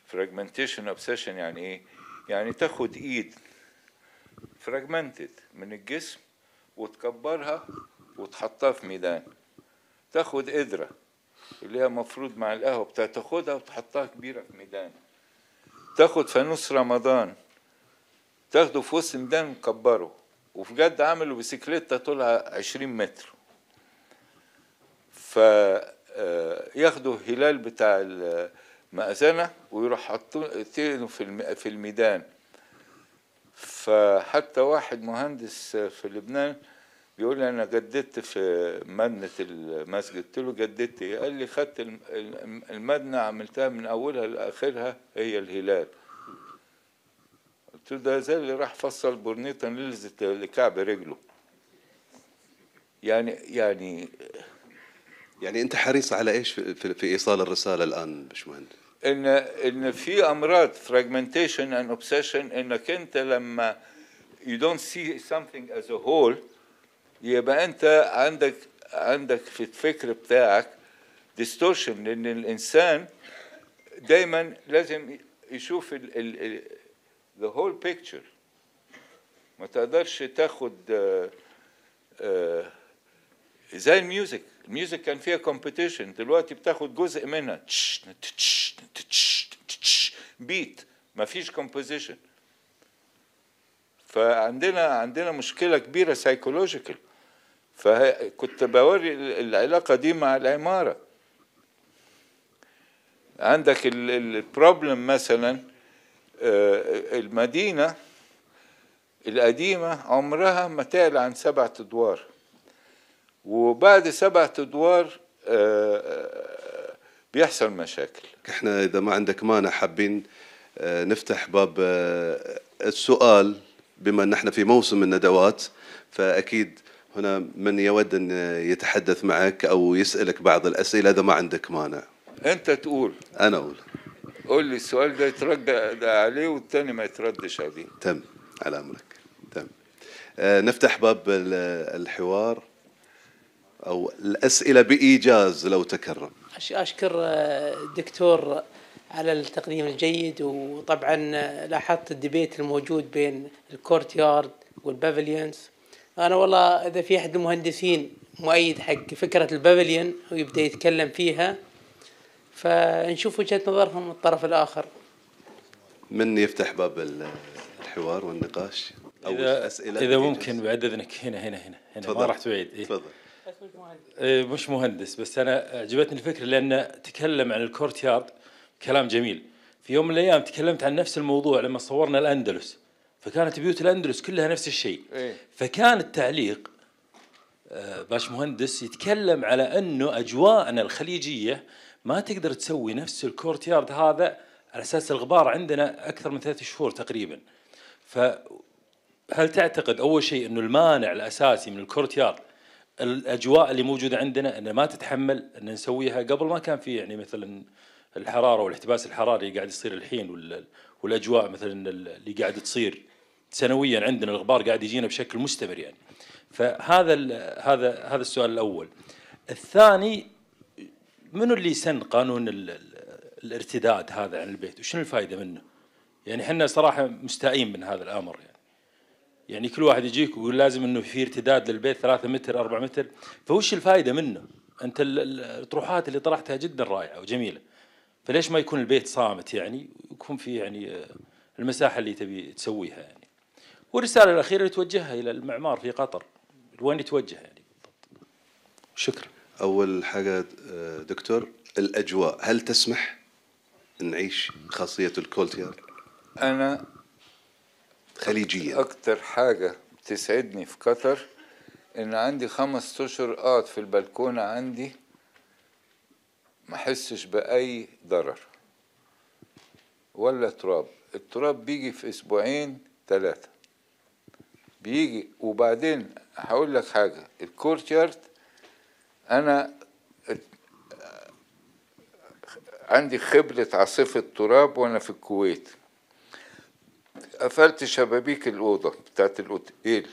Speaker 2: فراجمنتيشن اوبسيشن يعني ايه؟ يعني تاخد ايد فراجمنتد من الجسم وتكبرها وتحطها في ميدان تاخد قدرة اللي هي المفروض مع القهوة بتاخدها وتحطها كبيرة في ميدان تاخد فانوس رمضان تاخده في وسط ميدان مكبره وفي جد عملوا بسيكليتة طولها عشرين متر فياخدوا آه، هلال الهلال بتاع المأذنة ويروح حاطينه في في الميدان فحتى واحد مهندس في لبنان بيقول لي انا جددت في مدنه المسجد قلت له جددت ايه قال لي خدت المدنه عملتها من اولها لاخرها هي الهلال قلت له ده زي اللي راح فصل برنيطه نلزت لكعب رجله يعني يعني يعني انت
Speaker 1: حريص على ايش في, في ايصال الرساله الان
Speaker 2: باشمهندس ان ان في امراض فراجمنتيشن اند اوبسيشن انك انت لما يو دونت سي سمثينج از ا هول يبقى انت عندك عندك في الفكر بتاعك ديستورشن لان الانسان دايما لازم يشوف ال ال بيكتشر ما تقدرش تاخد آه، آه، زي الميوزك الميوزك كان فيها كومبيتيشن دلوقتي بتاخد جزء منها تش تش تش تش بيت ما فيش كومبوزيشن فعندنا عندنا مشكله كبيره سايكولوجيكال فكنت بوري العلاقة دي مع العمارة عندك البروبلم مثلا آه، المدينة القديمة عمرها ما تعلى عن سبعة أدوار وبعد سبعة أدوار آه، آه، بيحصل مشاكل
Speaker 1: احنا إذا ما عندك مانع حابين نفتح باب السؤال بما أن احنا في موسم الندوات فأكيد هنا من يود أن يتحدث معك أو يسألك بعض الأسئلة إذا ما عندك
Speaker 2: مانع أنت تقول أنا أقول قول لي السؤال ده يترد عليه والثاني ما يتردش عليه
Speaker 1: تم على أمرك تم آه نفتح باب الحوار أو الأسئلة بإيجاز لو تكرم
Speaker 3: أشكر آه، الدكتور على التقديم الجيد وطبعا آه، لاحظت الدبيت الموجود بين الكورتيارد والبافليونز انا والله اذا في احد المهندسين مؤيد حق فكره البافليون ويبدا يتكلم فيها فنشوف وجهه نظرهم من الطرف الاخر
Speaker 4: من يفتح باب الحوار والنقاش او إذا اسئله اذا ممكن بعد اذنك هنا هنا هنا هنا ما راح تعيد إيه؟ تفضل إيه مش مهندس بس انا عجبتني الفكره لان تكلم عن الكورتيارد كلام جميل في يوم من الايام تكلمت عن نفس الموضوع لما صورنا الاندلس فكانت بيوت الاندلس كلها نفس الشيء إيه؟ فكان التعليق آه، باش مهندس يتكلم على انه اجواءنا الخليجيه ما تقدر تسوي نفس الكورتيارد هذا على اساس الغبار عندنا اكثر من ثلاثة شهور تقريبا فهل تعتقد اول شيء انه المانع الاساسي من الكورتيارد الاجواء اللي موجوده عندنا انه ما تتحمل ان نسويها قبل ما كان في يعني مثلا الحراره والاحتباس الحراري اللي قاعد يصير الحين والاجواء مثلا اللي قاعد تصير سنويا عندنا الغبار قاعد يجينا بشكل مستمر يعني فهذا هذا هذا السؤال الاول الثاني منو اللي سن قانون الارتداد هذا عن البيت وشنو الفائده منه يعني احنا صراحه مستائين من هذا الامر يعني يعني كل واحد يجيك ويقول لازم انه في ارتداد للبيت 3 متر 4 متر فوش الفائده منه انت الاطروحات اللي طرحتها جدا رائعه وجميله فليش ما يكون البيت صامت يعني ويكون في يعني آه، المساحه اللي تبي تسويها يعني والرساله الاخيره اللي توجهها الى المعمار في قطر وين يتوجه يعني بالضبط
Speaker 1: شكرا اول حاجه آه، دكتور الاجواء هل تسمح نعيش خاصيه الكولتير
Speaker 2: انا خليجيا اكثر حاجه تسعدني في قطر ان عندي خمس اشهر قاعد في البلكونه عندي ما احسش باي ضرر ولا تراب التراب بيجي في اسبوعين ثلاثه بيجي وبعدين هقول لك حاجه الكورتيارد انا عندي خبرة عاصفة تراب وأنا في الكويت قفلت شبابيك الأوضة بتاعت الأوتيل إيه،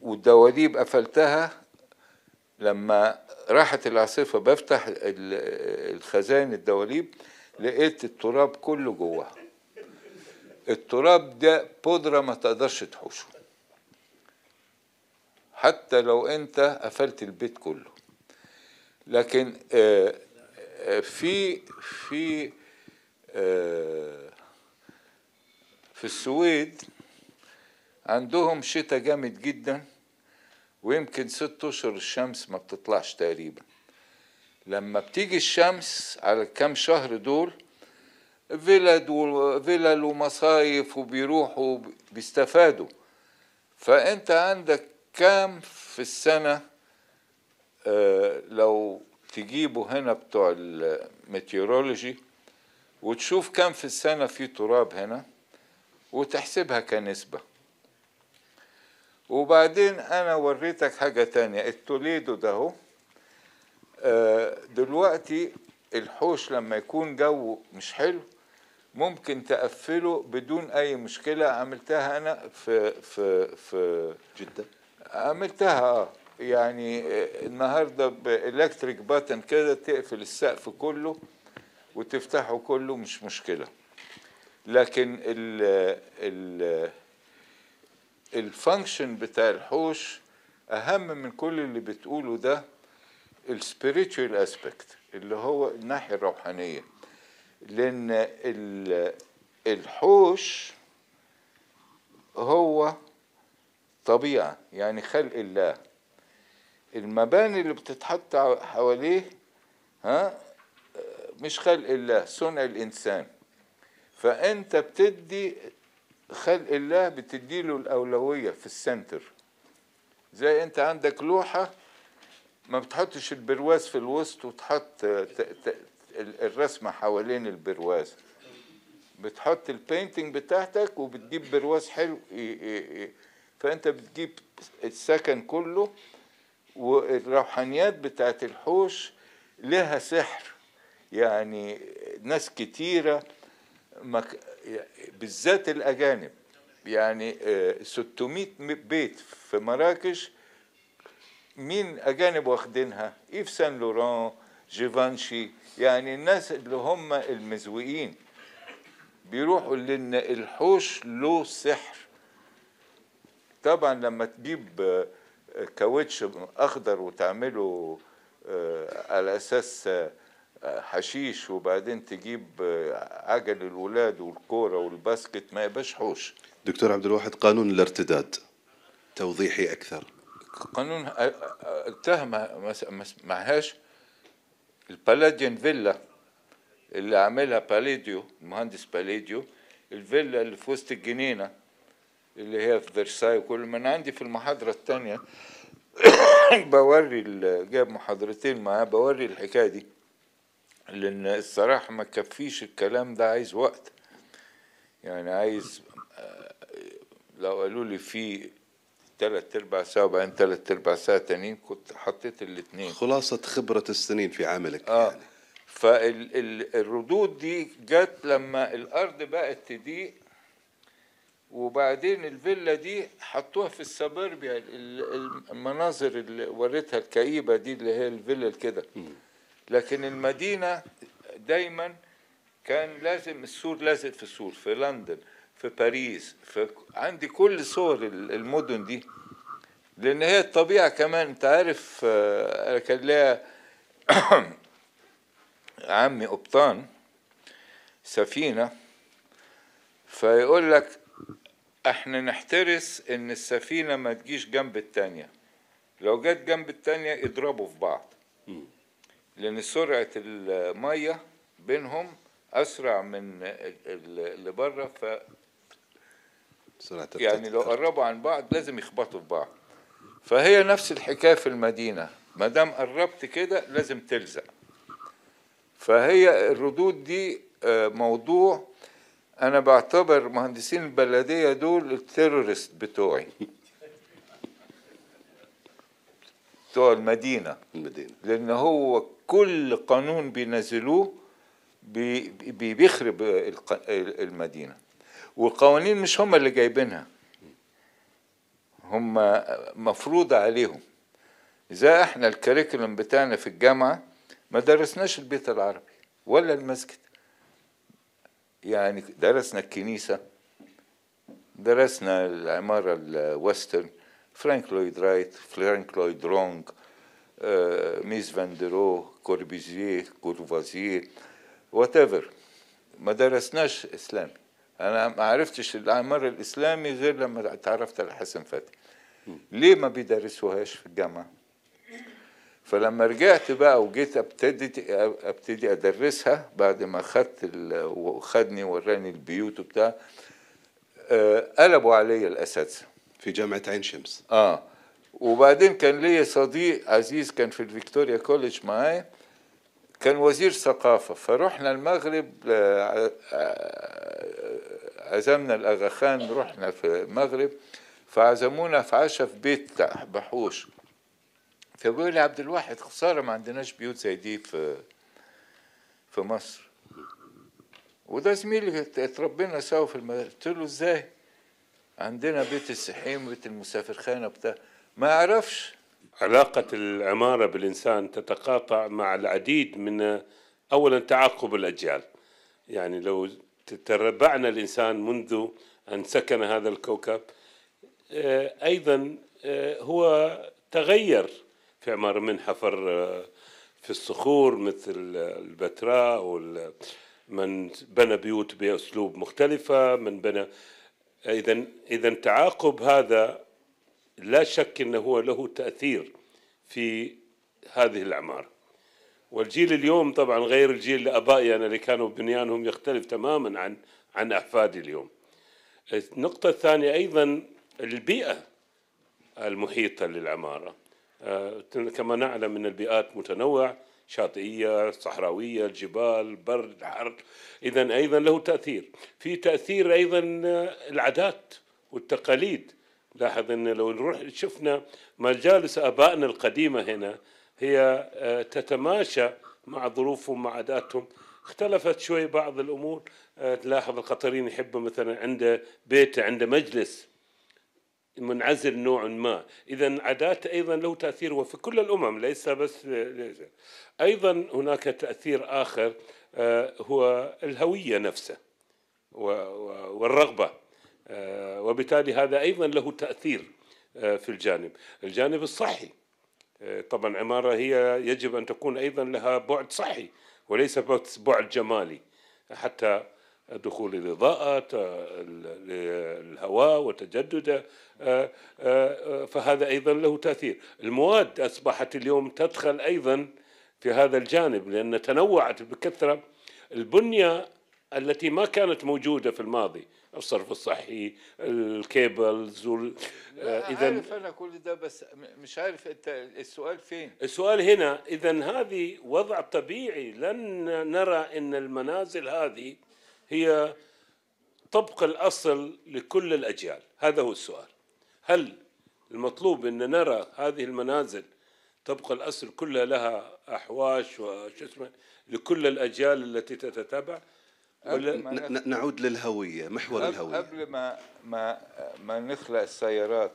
Speaker 2: والدواليب قفلتها لما راحت العاصفة بفتح الخزائن الدواليب لقيت التراب كله جواها التراب ده بودرة ما تقدرش تحوشه حتى لو انت قفلت البيت كله لكن آه، آه، في في آه، في السويد عندهم شتاء جامد جدا ويمكن ست اشهر الشمس ما بتطلعش تقريبا لما بتيجي الشمس على كام شهر دول فيلل وفيلل ومصايف وبيروحوا بيستفادوا فانت عندك كام في السنه آه، لو تجيبوا هنا بتوع الميتيورولوجي وتشوف كم في السنه في تراب هنا وتحسبها كنسبه وبعدين انا وريتك حاجه تانية التوليدو ده آه، دلوقتي الحوش لما يكون جو مش حلو ممكن تقفله بدون اي مشكله عملتها انا في في في جده عملتها اه يعني النهارده بالكتريك باتن كده تقفل السقف كله وتفتحه كله مش مشكله لكن ال ال الفانكشن بتاع الحوش اهم من كل اللي بتقوله ده السبيريتشوال اسبكت اللي هو الناحيه الروحانيه لأن الحوش هو طبيعة يعني خلق الله المباني اللي بتتحط حواليه ها مش خلق الله صنع الإنسان فأنت بتدي خلق الله بتديله الأولوية في السنتر زي أنت عندك لوحة ما بتحطش البرواز في الوسط وتحط الرسمه حوالين البرواز بتحط البينتنج بتاعتك وبتجيب برواز حلو فانت بتجيب السكن كله والروحانيات بتاعت الحوش لها سحر يعني ناس كتيرة مك... بالذات الأجانب يعني 600 آه، بيت في مراكش مين أجانب واخدينها؟ إيف سان لوران جيفانشي يعني الناس اللي هم المزوئين بيروحوا لان الحوش له سحر طبعا لما تجيب آه، كاوتش اخضر وتعمله آه، على اساس آه، حشيش وبعدين تجيب عجل الولاد والكوره والباسكت ما يبقاش حوش
Speaker 1: دكتور عبد الواحد قانون الارتداد توضيحي اكثر
Speaker 2: قانون ما معهاش البالاديان فيلا اللي عاملها باليديو المهندس باليديو الفيلا اللي في وسط الجنينة اللي هي في فرساي وكل من عندي في المحاضرة الثانية بوري جاب محاضرتين معاه بوري الحكاية دي لأن الصراحة ما كفيش الكلام ده عايز وقت يعني عايز لو قالوا لي في ثلاث ارباع ساعه وبعدين ثلاث ارباع ساعه ثانيين كنت حطيت الاثنين
Speaker 1: خلاصه خبره السنين في عملك
Speaker 2: آه. يعني. فالردود دي جت لما الارض بقت تضيق وبعدين الفيلا دي حطوها في السبربيا المناظر اللي وريتها الكئيبه دي اللي هي الفيلا كده لكن المدينه دايما كان لازم السور لازق في السور في لندن في باريس في عندي كل صور المدن دي لان هي الطبيعه كمان انت عارف انا آه، كان ليا عمي قبطان سفينه فيقول لك احنا نحترس ان السفينه ما تجيش جنب الثانيه لو جت جنب الثانيه يضربوا في بعض لان سرعه الميه بينهم اسرع من اللي بره ف يعني لو قربوا عن بعض لازم يخبطوا في بعض فهي نفس الحكايه في المدينه ما دام قربت كده لازم تلزق فهي الردود دي آه، موضوع انا بعتبر مهندسين البلديه دول التيرورست بتوعي بتوع المدينه المدينه لان هو كل قانون بينزلوه بيخرب المدينه والقوانين مش هم اللي جايبينها هم مفروضة عليهم إذا إحنا الكريكولم بتاعنا في الجامعة ما درسناش البيت العربي ولا المسجد يعني درسنا الكنيسة درسنا العمارة الويسترن فرانك لويد رايت فرانك لويد رونج آه، ميز فاندرو كوربيزيه كورفازيه وات ما درسناش اسلامي انا ما عرفتش الاعمار الاسلامي غير لما تعرفت على حسن فتحي ليه ما بيدرسوهاش في الجامعه فلما رجعت بقى وجيت ابتدي ابتدي ادرسها بعد ما خدت وخدني وراني البيوت وبتاع آه، قلبوا علي الاساتذه في جامعه عين شمس اه وبعدين كان لي صديق عزيز كان في الفيكتوريا كوليدج معايا كان وزير ثقافة فروحنا المغرب آه، آه، عزمنا الأغا خان رحنا في المغرب فعزمونا في عشاء في بيت بحوش فبيقول لي عبد الواحد خسارة ما عندناش بيوت زي دي في في مصر وده زميلي اتربينا سوا في المدرسة قلت له ازاي
Speaker 3: عندنا بيت
Speaker 2: السحيم بيت المسافرخانة بتاع
Speaker 3: ما يعرفش علاقة العمارة بالإنسان تتقاطع مع العديد من أولا تعاقب الأجيال يعني لو تتربعنا الإنسان منذ أن سكن هذا الكوكب آه، أيضا آه، هو تغير في أعمار من حفر آه، في الصخور مثل البتراء من بنى بيوت بأسلوب مختلفة من بنى إذا إذا تعاقب هذا لا شك أنه هو له تأثير في هذه الأعمار والجيل اليوم طبعا غير الجيل ابائي انا اللي كانوا بنيانهم يختلف تماما عن عن احفادي اليوم. النقطه الثانيه ايضا البيئه المحيطه للعماره. آه، كما نعلم ان البيئات متنوعه شاطئيه، صحراويه، جبال، برد، حر، اذا ايضا له تاثير. في تاثير ايضا آه، العادات والتقاليد. لاحظ ان لو نروح شفنا مجالس ابائنا القديمه هنا هي آه، تتماشى مع ظروفهم مع عاداتهم اختلفت شوي بعض الامور آه، تلاحظ القطريين يحبوا مثلا عنده بيت عنده مجلس منعزل نوع ما اذا عادات ايضا له تاثير وفي كل الامم ليس بس ايضا هناك تاثير اخر آه، هو الهويه نفسها والرغبه وبالتالي هذا ايضا له تاثير في الجانب الجانب الصحي طبعا عمارة هي يجب أن تكون أيضا لها بعد صحي وليس بس بعد جمالي حتى دخول الإضاءة الهواء وتجدده آه، آه، فهذا أيضا له تأثير المواد أصبحت اليوم تدخل أيضا في هذا الجانب لأن تنوعت بكثرة البنية التي ما كانت موجودة في الماضي الصرف الصحي الكيبلز وال... آه، اذا عارف
Speaker 2: انا كل ده بس مش عارف انت السؤال فين
Speaker 3: السؤال هنا اذا هذه وضع طبيعي لن نرى ان المنازل هذه هي طبق الاصل لكل الاجيال هذا هو السؤال هل المطلوب ان نرى هذه المنازل طبق الاصل كلها لها احواش وش اسمه لكل الاجيال التي تتتابع قبل نعود
Speaker 2: للهوية محور الهوية قبل
Speaker 3: ما ما
Speaker 2: ما نخلق السيارات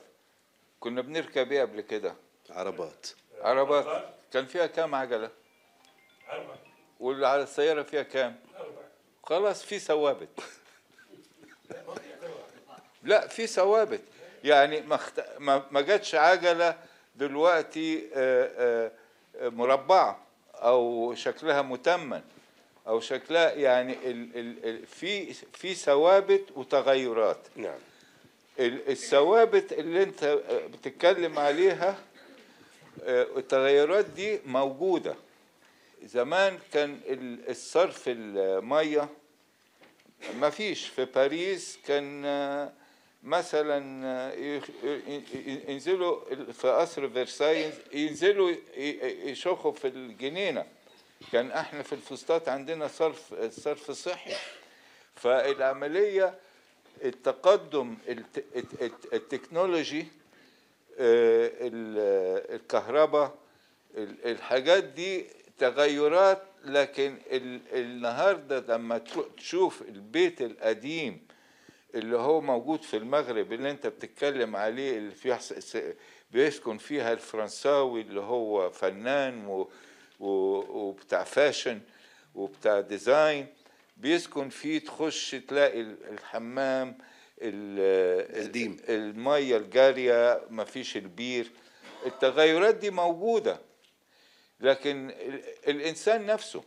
Speaker 2: كنا بنركب ايه قبل كده؟ عربات عربات كان فيها كام عجلة؟ أربع على السيارة فيها كام؟ أربع خلاص في ثوابت لا في ثوابت يعني ما خت... ما, ما جاتش عجلة دلوقتي آه، آه، مربعة أو شكلها متمن او شكلها يعني ال ال ال في في ثوابت وتغيرات نعم الثوابت اللي انت بتتكلم عليها آه، التغيرات دي موجوده زمان كان الصرف الميه ما فيش في باريس كان آه، مثلا آه، ينزلوا في قصر فرساي ينزلوا يشخوا في الجنينه كان احنا في الفسطاط عندنا صرف صرف صحي فالعمليه التقدم التكنولوجي آه، الكهرباء الحاجات دي تغيرات لكن النهارده لما تشوف البيت القديم اللي هو موجود في المغرب اللي انت بتتكلم عليه اللي في بيسكن فيها الفرنساوي اللي هو فنان و وبتاع فاشن وبتاع ديزاين بيسكن فيه تخش تلاقي الحمام القديم الميه الجاريه ما فيش البير التغيرات دي موجوده لكن الانسان نفسه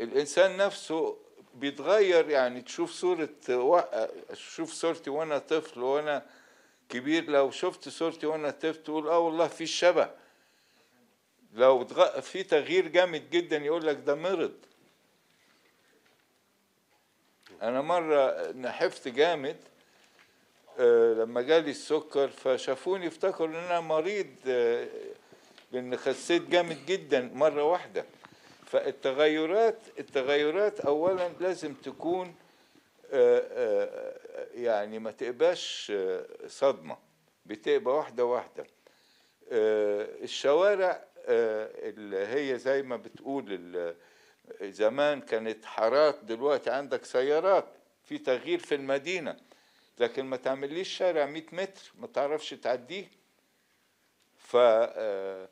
Speaker 2: الانسان نفسه بيتغير يعني تشوف صورة تشوف صورتي وانا طفل وانا كبير لو شفت صورتي وانا طفل تقول اه والله في شبه لو في تغيير جامد جدا يقول لك ده مرض انا مره نحفت جامد آه، لما جالي السكر فشافوني افتكروا ان انا مريض لان آه، خسيت جامد جدا مره واحده فالتغيرات التغيرات اولا لازم تكون آه، يعني ما تقباش صدمه بتقبى واحده واحده الشوارع آه، اللي هي زي ما بتقول زمان كانت حارات دلوقتي عندك سيارات في تغيير في المدينه لكن ما تعمليش شارع 100 متر ما تعرفش تعديه ف آه،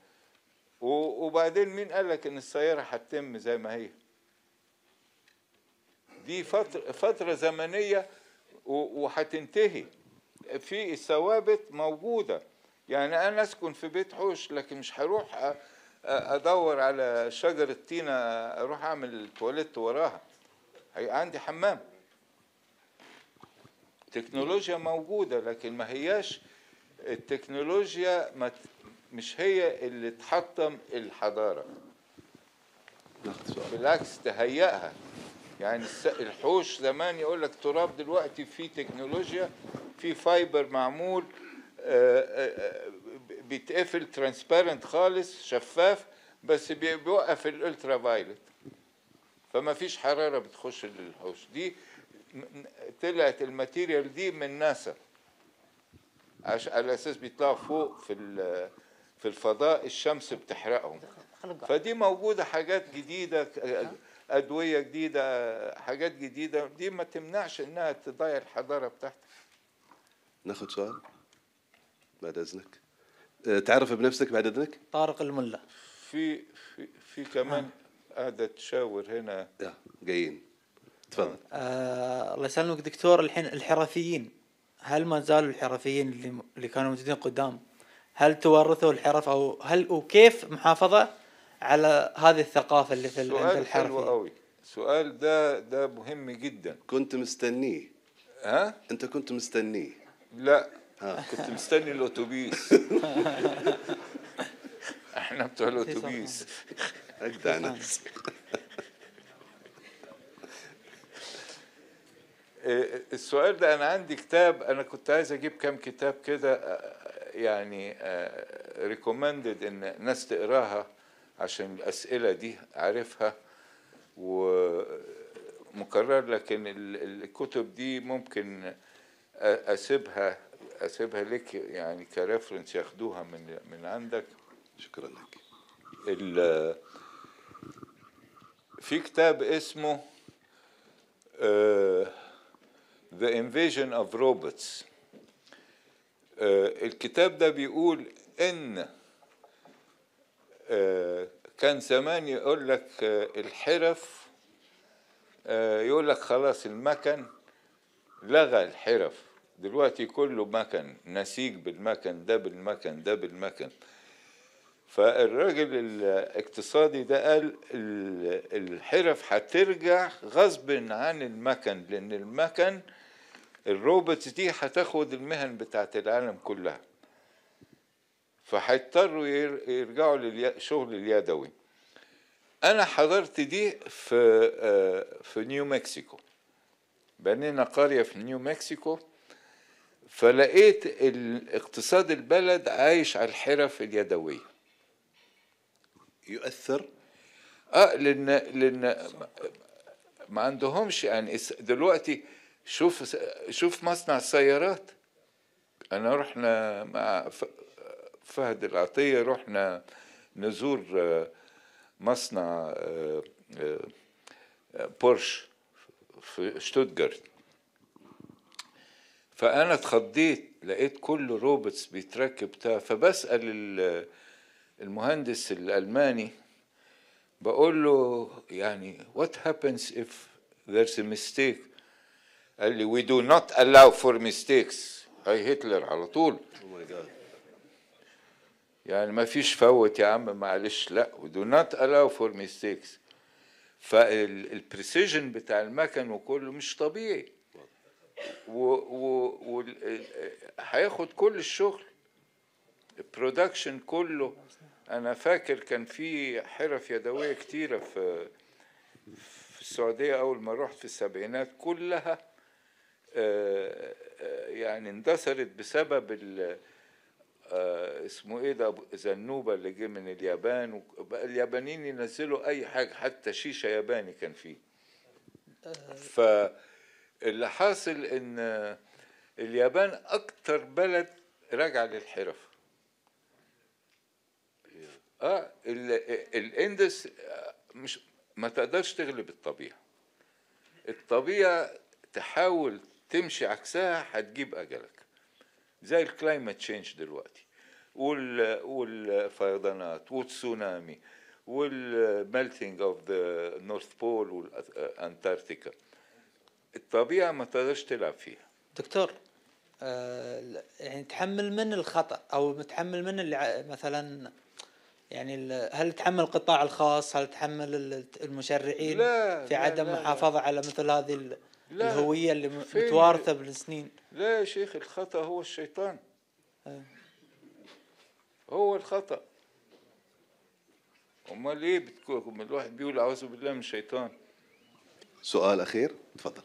Speaker 2: وبعدين مين قال لك ان السياره هتتم زي ما هي دي فتره فتره زمنيه وهتنتهي في الثوابت موجوده يعني انا اسكن في بيت حوش لكن مش هروح ادور على شجره التينه اروح اعمل تواليت وراها هي عندي حمام تكنولوجيا موجوده لكن ما هياش التكنولوجيا ما مش هي اللي تحطم الحضاره بالعكس تهيئها يعني الحوش زمان يقول لك تراب دلوقتي فيه تكنولوجيا فيه فايبر معمول آه، آه، آه، بيتقفل ترانسبيرنت خالص شفاف بس بيوقف الالترا فايلت فما فيش حراره بتخش للحوش دي طلعت الماتيريال دي من ناسا على اساس بيطلعوا فوق في في الفضاء الشمس بتحرقهم فدي موجوده حاجات جديده ادويه جديده حاجات جديده دي ما تمنعش انها تضيع الحضاره بتاعتك
Speaker 1: ناخد سؤال بعد اذنك أه، تعرف بنفسك بعد اذنك
Speaker 2: طارق الملا في في, في كمان قاعده تشاور هنا جايين تفضل
Speaker 4: آه الله يسلمك دكتور الحين الحرفيين هل ما زالوا الحرفيين اللي, اللي كانوا موجودين قدام هل تورثوا الحرف او هل وكيف محافظه على هذه الثقافه اللي في سؤال الحرف حلو
Speaker 2: قوي سؤال ده
Speaker 1: ده مهم جدا كنت مستنيه ها انت كنت مستنيه
Speaker 2: لا آه. كنت مستني الاتوبيس احنا بتوع الاتوبيس اجدع ناس آه، السؤال ده انا عندي كتاب انا كنت عايز اجيب كام كتاب كده آه، يعني ريكومندد ان الناس تقراها عشان الاسئله دي عارفها ومكرر لكن الكتب دي ممكن اسيبها اسيبها لك يعني كريفرنس ياخدوها من من عندك شكرا لك في كتاب اسمه ذا آه، The Invasion of Robots آه، الكتاب ده بيقول ان آه، كان زمان يقول لك الحرف يقول لك خلاص المكن لغى الحرف دلوقتي كله مكن نسيج بالمكن ده بالمكن ده بالمكن فالراجل الاقتصادي ده قال الحرف هترجع غصب عن المكن لان المكن الروبوتس دي هتاخد المهن بتاعت العالم كلها فهيضطروا يرجعوا للشغل اليدوي انا حضرت دي في آه، في نيو مكسيكو بنينا قريه في نيو مكسيكو فلقيت اقتصاد البلد عايش على الحرف اليدوية يؤثر؟ اه لان لان ما عندهمش يعني دلوقتي شوف شوف مصنع السيارات انا رحنا مع فهد العطيه رحنا نزور آه، مصنع آه، آه، بورش في شتوتغارت فانا اتخضيت لقيت كله روبوتس بيتركب بتاع فبسال المهندس الالماني بقول له يعني what happens if there's a mistake قال لي we do not allow for mistakes هاي هتلر على طول oh يعني ما فيش فوت يا عم معلش لا we do not allow for mistakes فالبريسيجن بتاع المكن وكله مش طبيعي وهياخد و... و... كل الشغل البرودكشن كله انا فاكر كان في حرف يدويه كتيره في في السعوديه اول ما رحت في السبعينات كلها آه، آه، يعني اندثرت بسبب ال آه، اسمه ايه ده زنوبه اللي جه من اليابان اليابانيين ينزلوا اي حاجه حتى شيشه ياباني كان فيه ف اللي حاصل ان اليابان اكتر بلد راجعه للحرف اه الاندس آه، مش ما تقدرش تغلب الطبيعه الطبيعه تحاول تمشي عكسها هتجيب اجلك زي الكلايمت تشينج دلوقتي وال والفيضانات والتسونامي والملتنج اوف ذا نورث بول والانتاركتيكا الطبيعة ما تقدرش تلعب فيها
Speaker 4: دكتور آه يعني تحمل من الخطأ أو متحمل من اللي مثلا يعني هل تحمل القطاع الخاص هل تحمل المشرعين لا في عدم محافظة على مثل هذه لا
Speaker 2: الهوية اللي متوارثة بالسنين لا يا شيخ الخطأ هو الشيطان آه. هو الخطأ امال ايه بتكون الواحد بيقول اعوذ بالله من الشيطان
Speaker 1: سؤال اخير اتفضل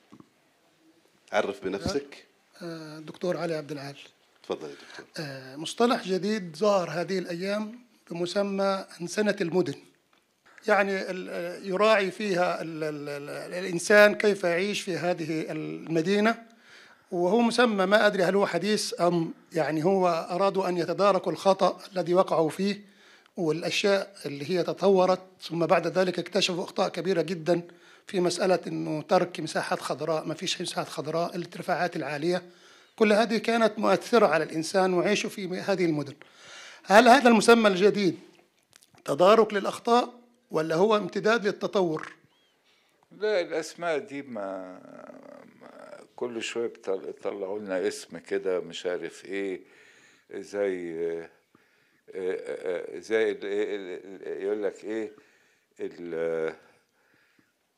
Speaker 1: عرف بنفسك أه، دكتور علي عبد العال تفضل يا دكتور أه، مصطلح جديد ظهر هذه الأيام بمسمى
Speaker 4: أنسنة المدن يعني يراعي فيها الإنسان كيف يعيش في هذه المدينة وهو مسمى ما أدري هل هو حديث
Speaker 1: أم يعني هو أرادوا أن يتداركوا الخطأ الذي وقعوا فيه والأشياء اللي هي تطورت ثم بعد ذلك اكتشفوا أخطاء كبيرة جدا في مسألة أنه ترك مساحات خضراء ما فيش مساحات خضراء الارتفاعات العالية كل هذه كانت مؤثرة على الإنسان وعيشه في هذه المدن هل هذا المسمى الجديد تدارك للأخطاء ولا هو امتداد للتطور
Speaker 2: لا الأسماء دي ما كل شوية بيطلعوا لنا اسم كده مش عارف ايه زي زي يقول لك ايه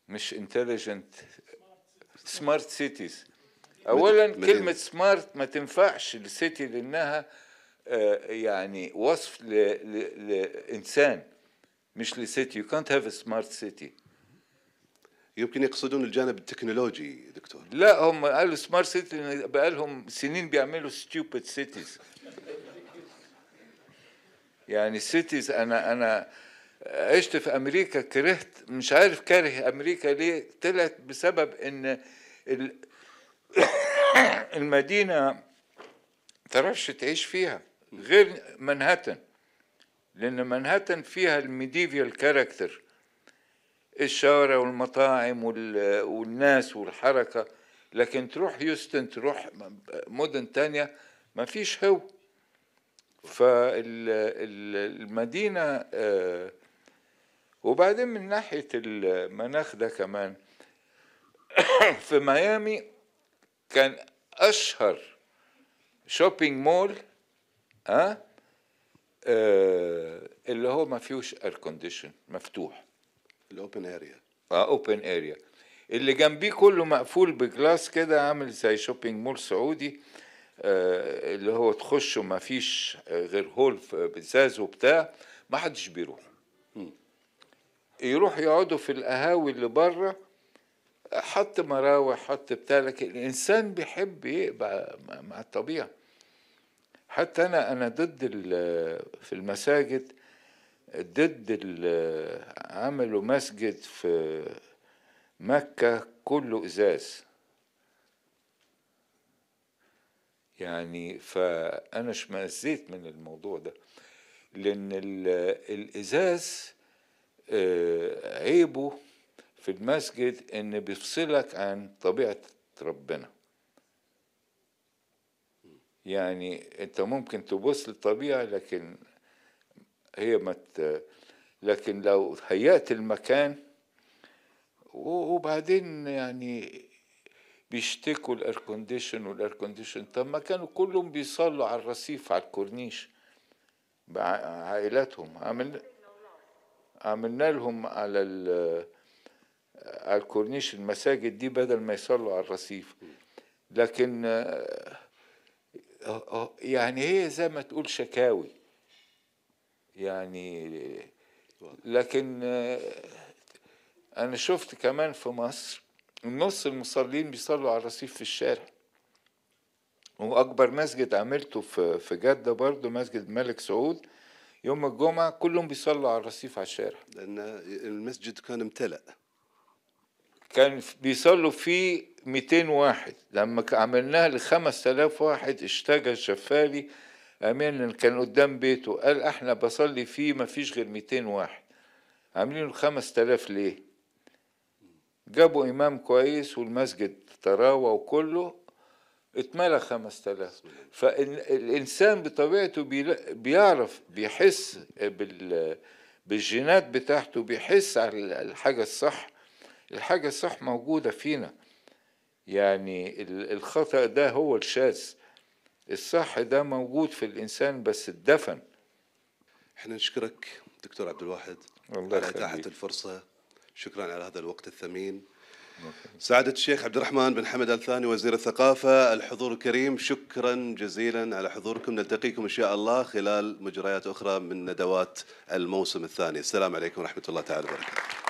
Speaker 2: مش انتليجنت سمارت سيتيز اولا مدينة. كلمه سمارت ما تنفعش للسيتي لانها آه، يعني وصف لانسان مش لسيتي يو كانت هاف سمارت سيتي يمكن يقصدون الجانب التكنولوجي دكتور لا هم قالوا سمارت سيتي بقى لهم سنين بيعملوا ستيوبد سيتيز يعني سيتيز انا انا عشت في امريكا كرهت مش عارف كاره امريكا ليه طلعت بسبب ان المدينه تعرفش تعيش فيها غير منهاتن لان منهاتن فيها الميديفيال كاركتر الشوارع والمطاعم والناس والحركه لكن تروح هيوستن تروح مدن تانية ما فيش هو فالمدينه آه وبعدين من ناحية المناخ ده كمان في ميامي كان أشهر شوبينج مول ها أه؟ آه اللي هو ما فيهوش اير كونديشن مفتوح الاوبن اريا اه اوبن اريا اللي جنبيه كله مقفول بجلاس كده عامل زي شوبينج مول سعودي آه اللي هو تخشه ما فيش آه، غير هول بزاز وبتاع ما حدش بيروح يروح يقعدوا في القهاوي اللي بره حط مراوح حط بتاع لكن الانسان بيحب يبقى مع الطبيعه حتى انا انا ضد في المساجد ضد عملوا مسجد في مكه كله ازاز يعني فانا اشمئزيت من الموضوع ده لان الازاز آه، عيبه في المسجد ان بيفصلك عن طبيعة ربنا يعني انت ممكن تبص للطبيعة لكن هي ما لكن لو هيأت المكان وبعدين يعني بيشتكوا الاير كونديشن والاير كونديشن طب ما كانوا كلهم بيصلوا على الرصيف على الكورنيش بعائلاتهم عمل عملنا لهم على على الكورنيش المساجد دي بدل ما يصلوا على الرصيف لكن آه، آه، يعني هي زي ما تقول شكاوي يعني لكن آه، انا شفت كمان في مصر نص المصلين بيصلوا على الرصيف في الشارع واكبر مسجد عملته في جده برضه مسجد الملك سعود يوم الجمعة كلهم بيصلوا على الرصيف على الشارع لأن المسجد كان امتلأ كان بيصلوا فيه 200 واحد لما عملناها ل 5000 واحد اشتكى الشفالي امين كان قدام بيته قال احنا بصلي فيه ما فيش غير 200 واحد عاملينه 5000 ليه جابوا امام كويس والمسجد تراوى وكله اتملى 5000 فالانسان بطبيعته بيعرف بيحس بالجينات بتاعته بيحس على الحاجه الصح الحاجه الصح موجوده فينا يعني الخطا ده هو الشاذ الصح ده موجود في الانسان بس اتدفن احنا نشكرك دكتور عبد
Speaker 1: الواحد الله على اتاحه الفرصه شكرا على هذا الوقت الثمين سعادة الشيخ عبد الرحمن بن حمد الثاني وزير الثقافة الحضور الكريم شكرا جزيلا على حضوركم نلتقيكم إن شاء الله خلال مجريات أخرى من ندوات الموسم الثاني السلام عليكم ورحمة الله تعالى وبركاته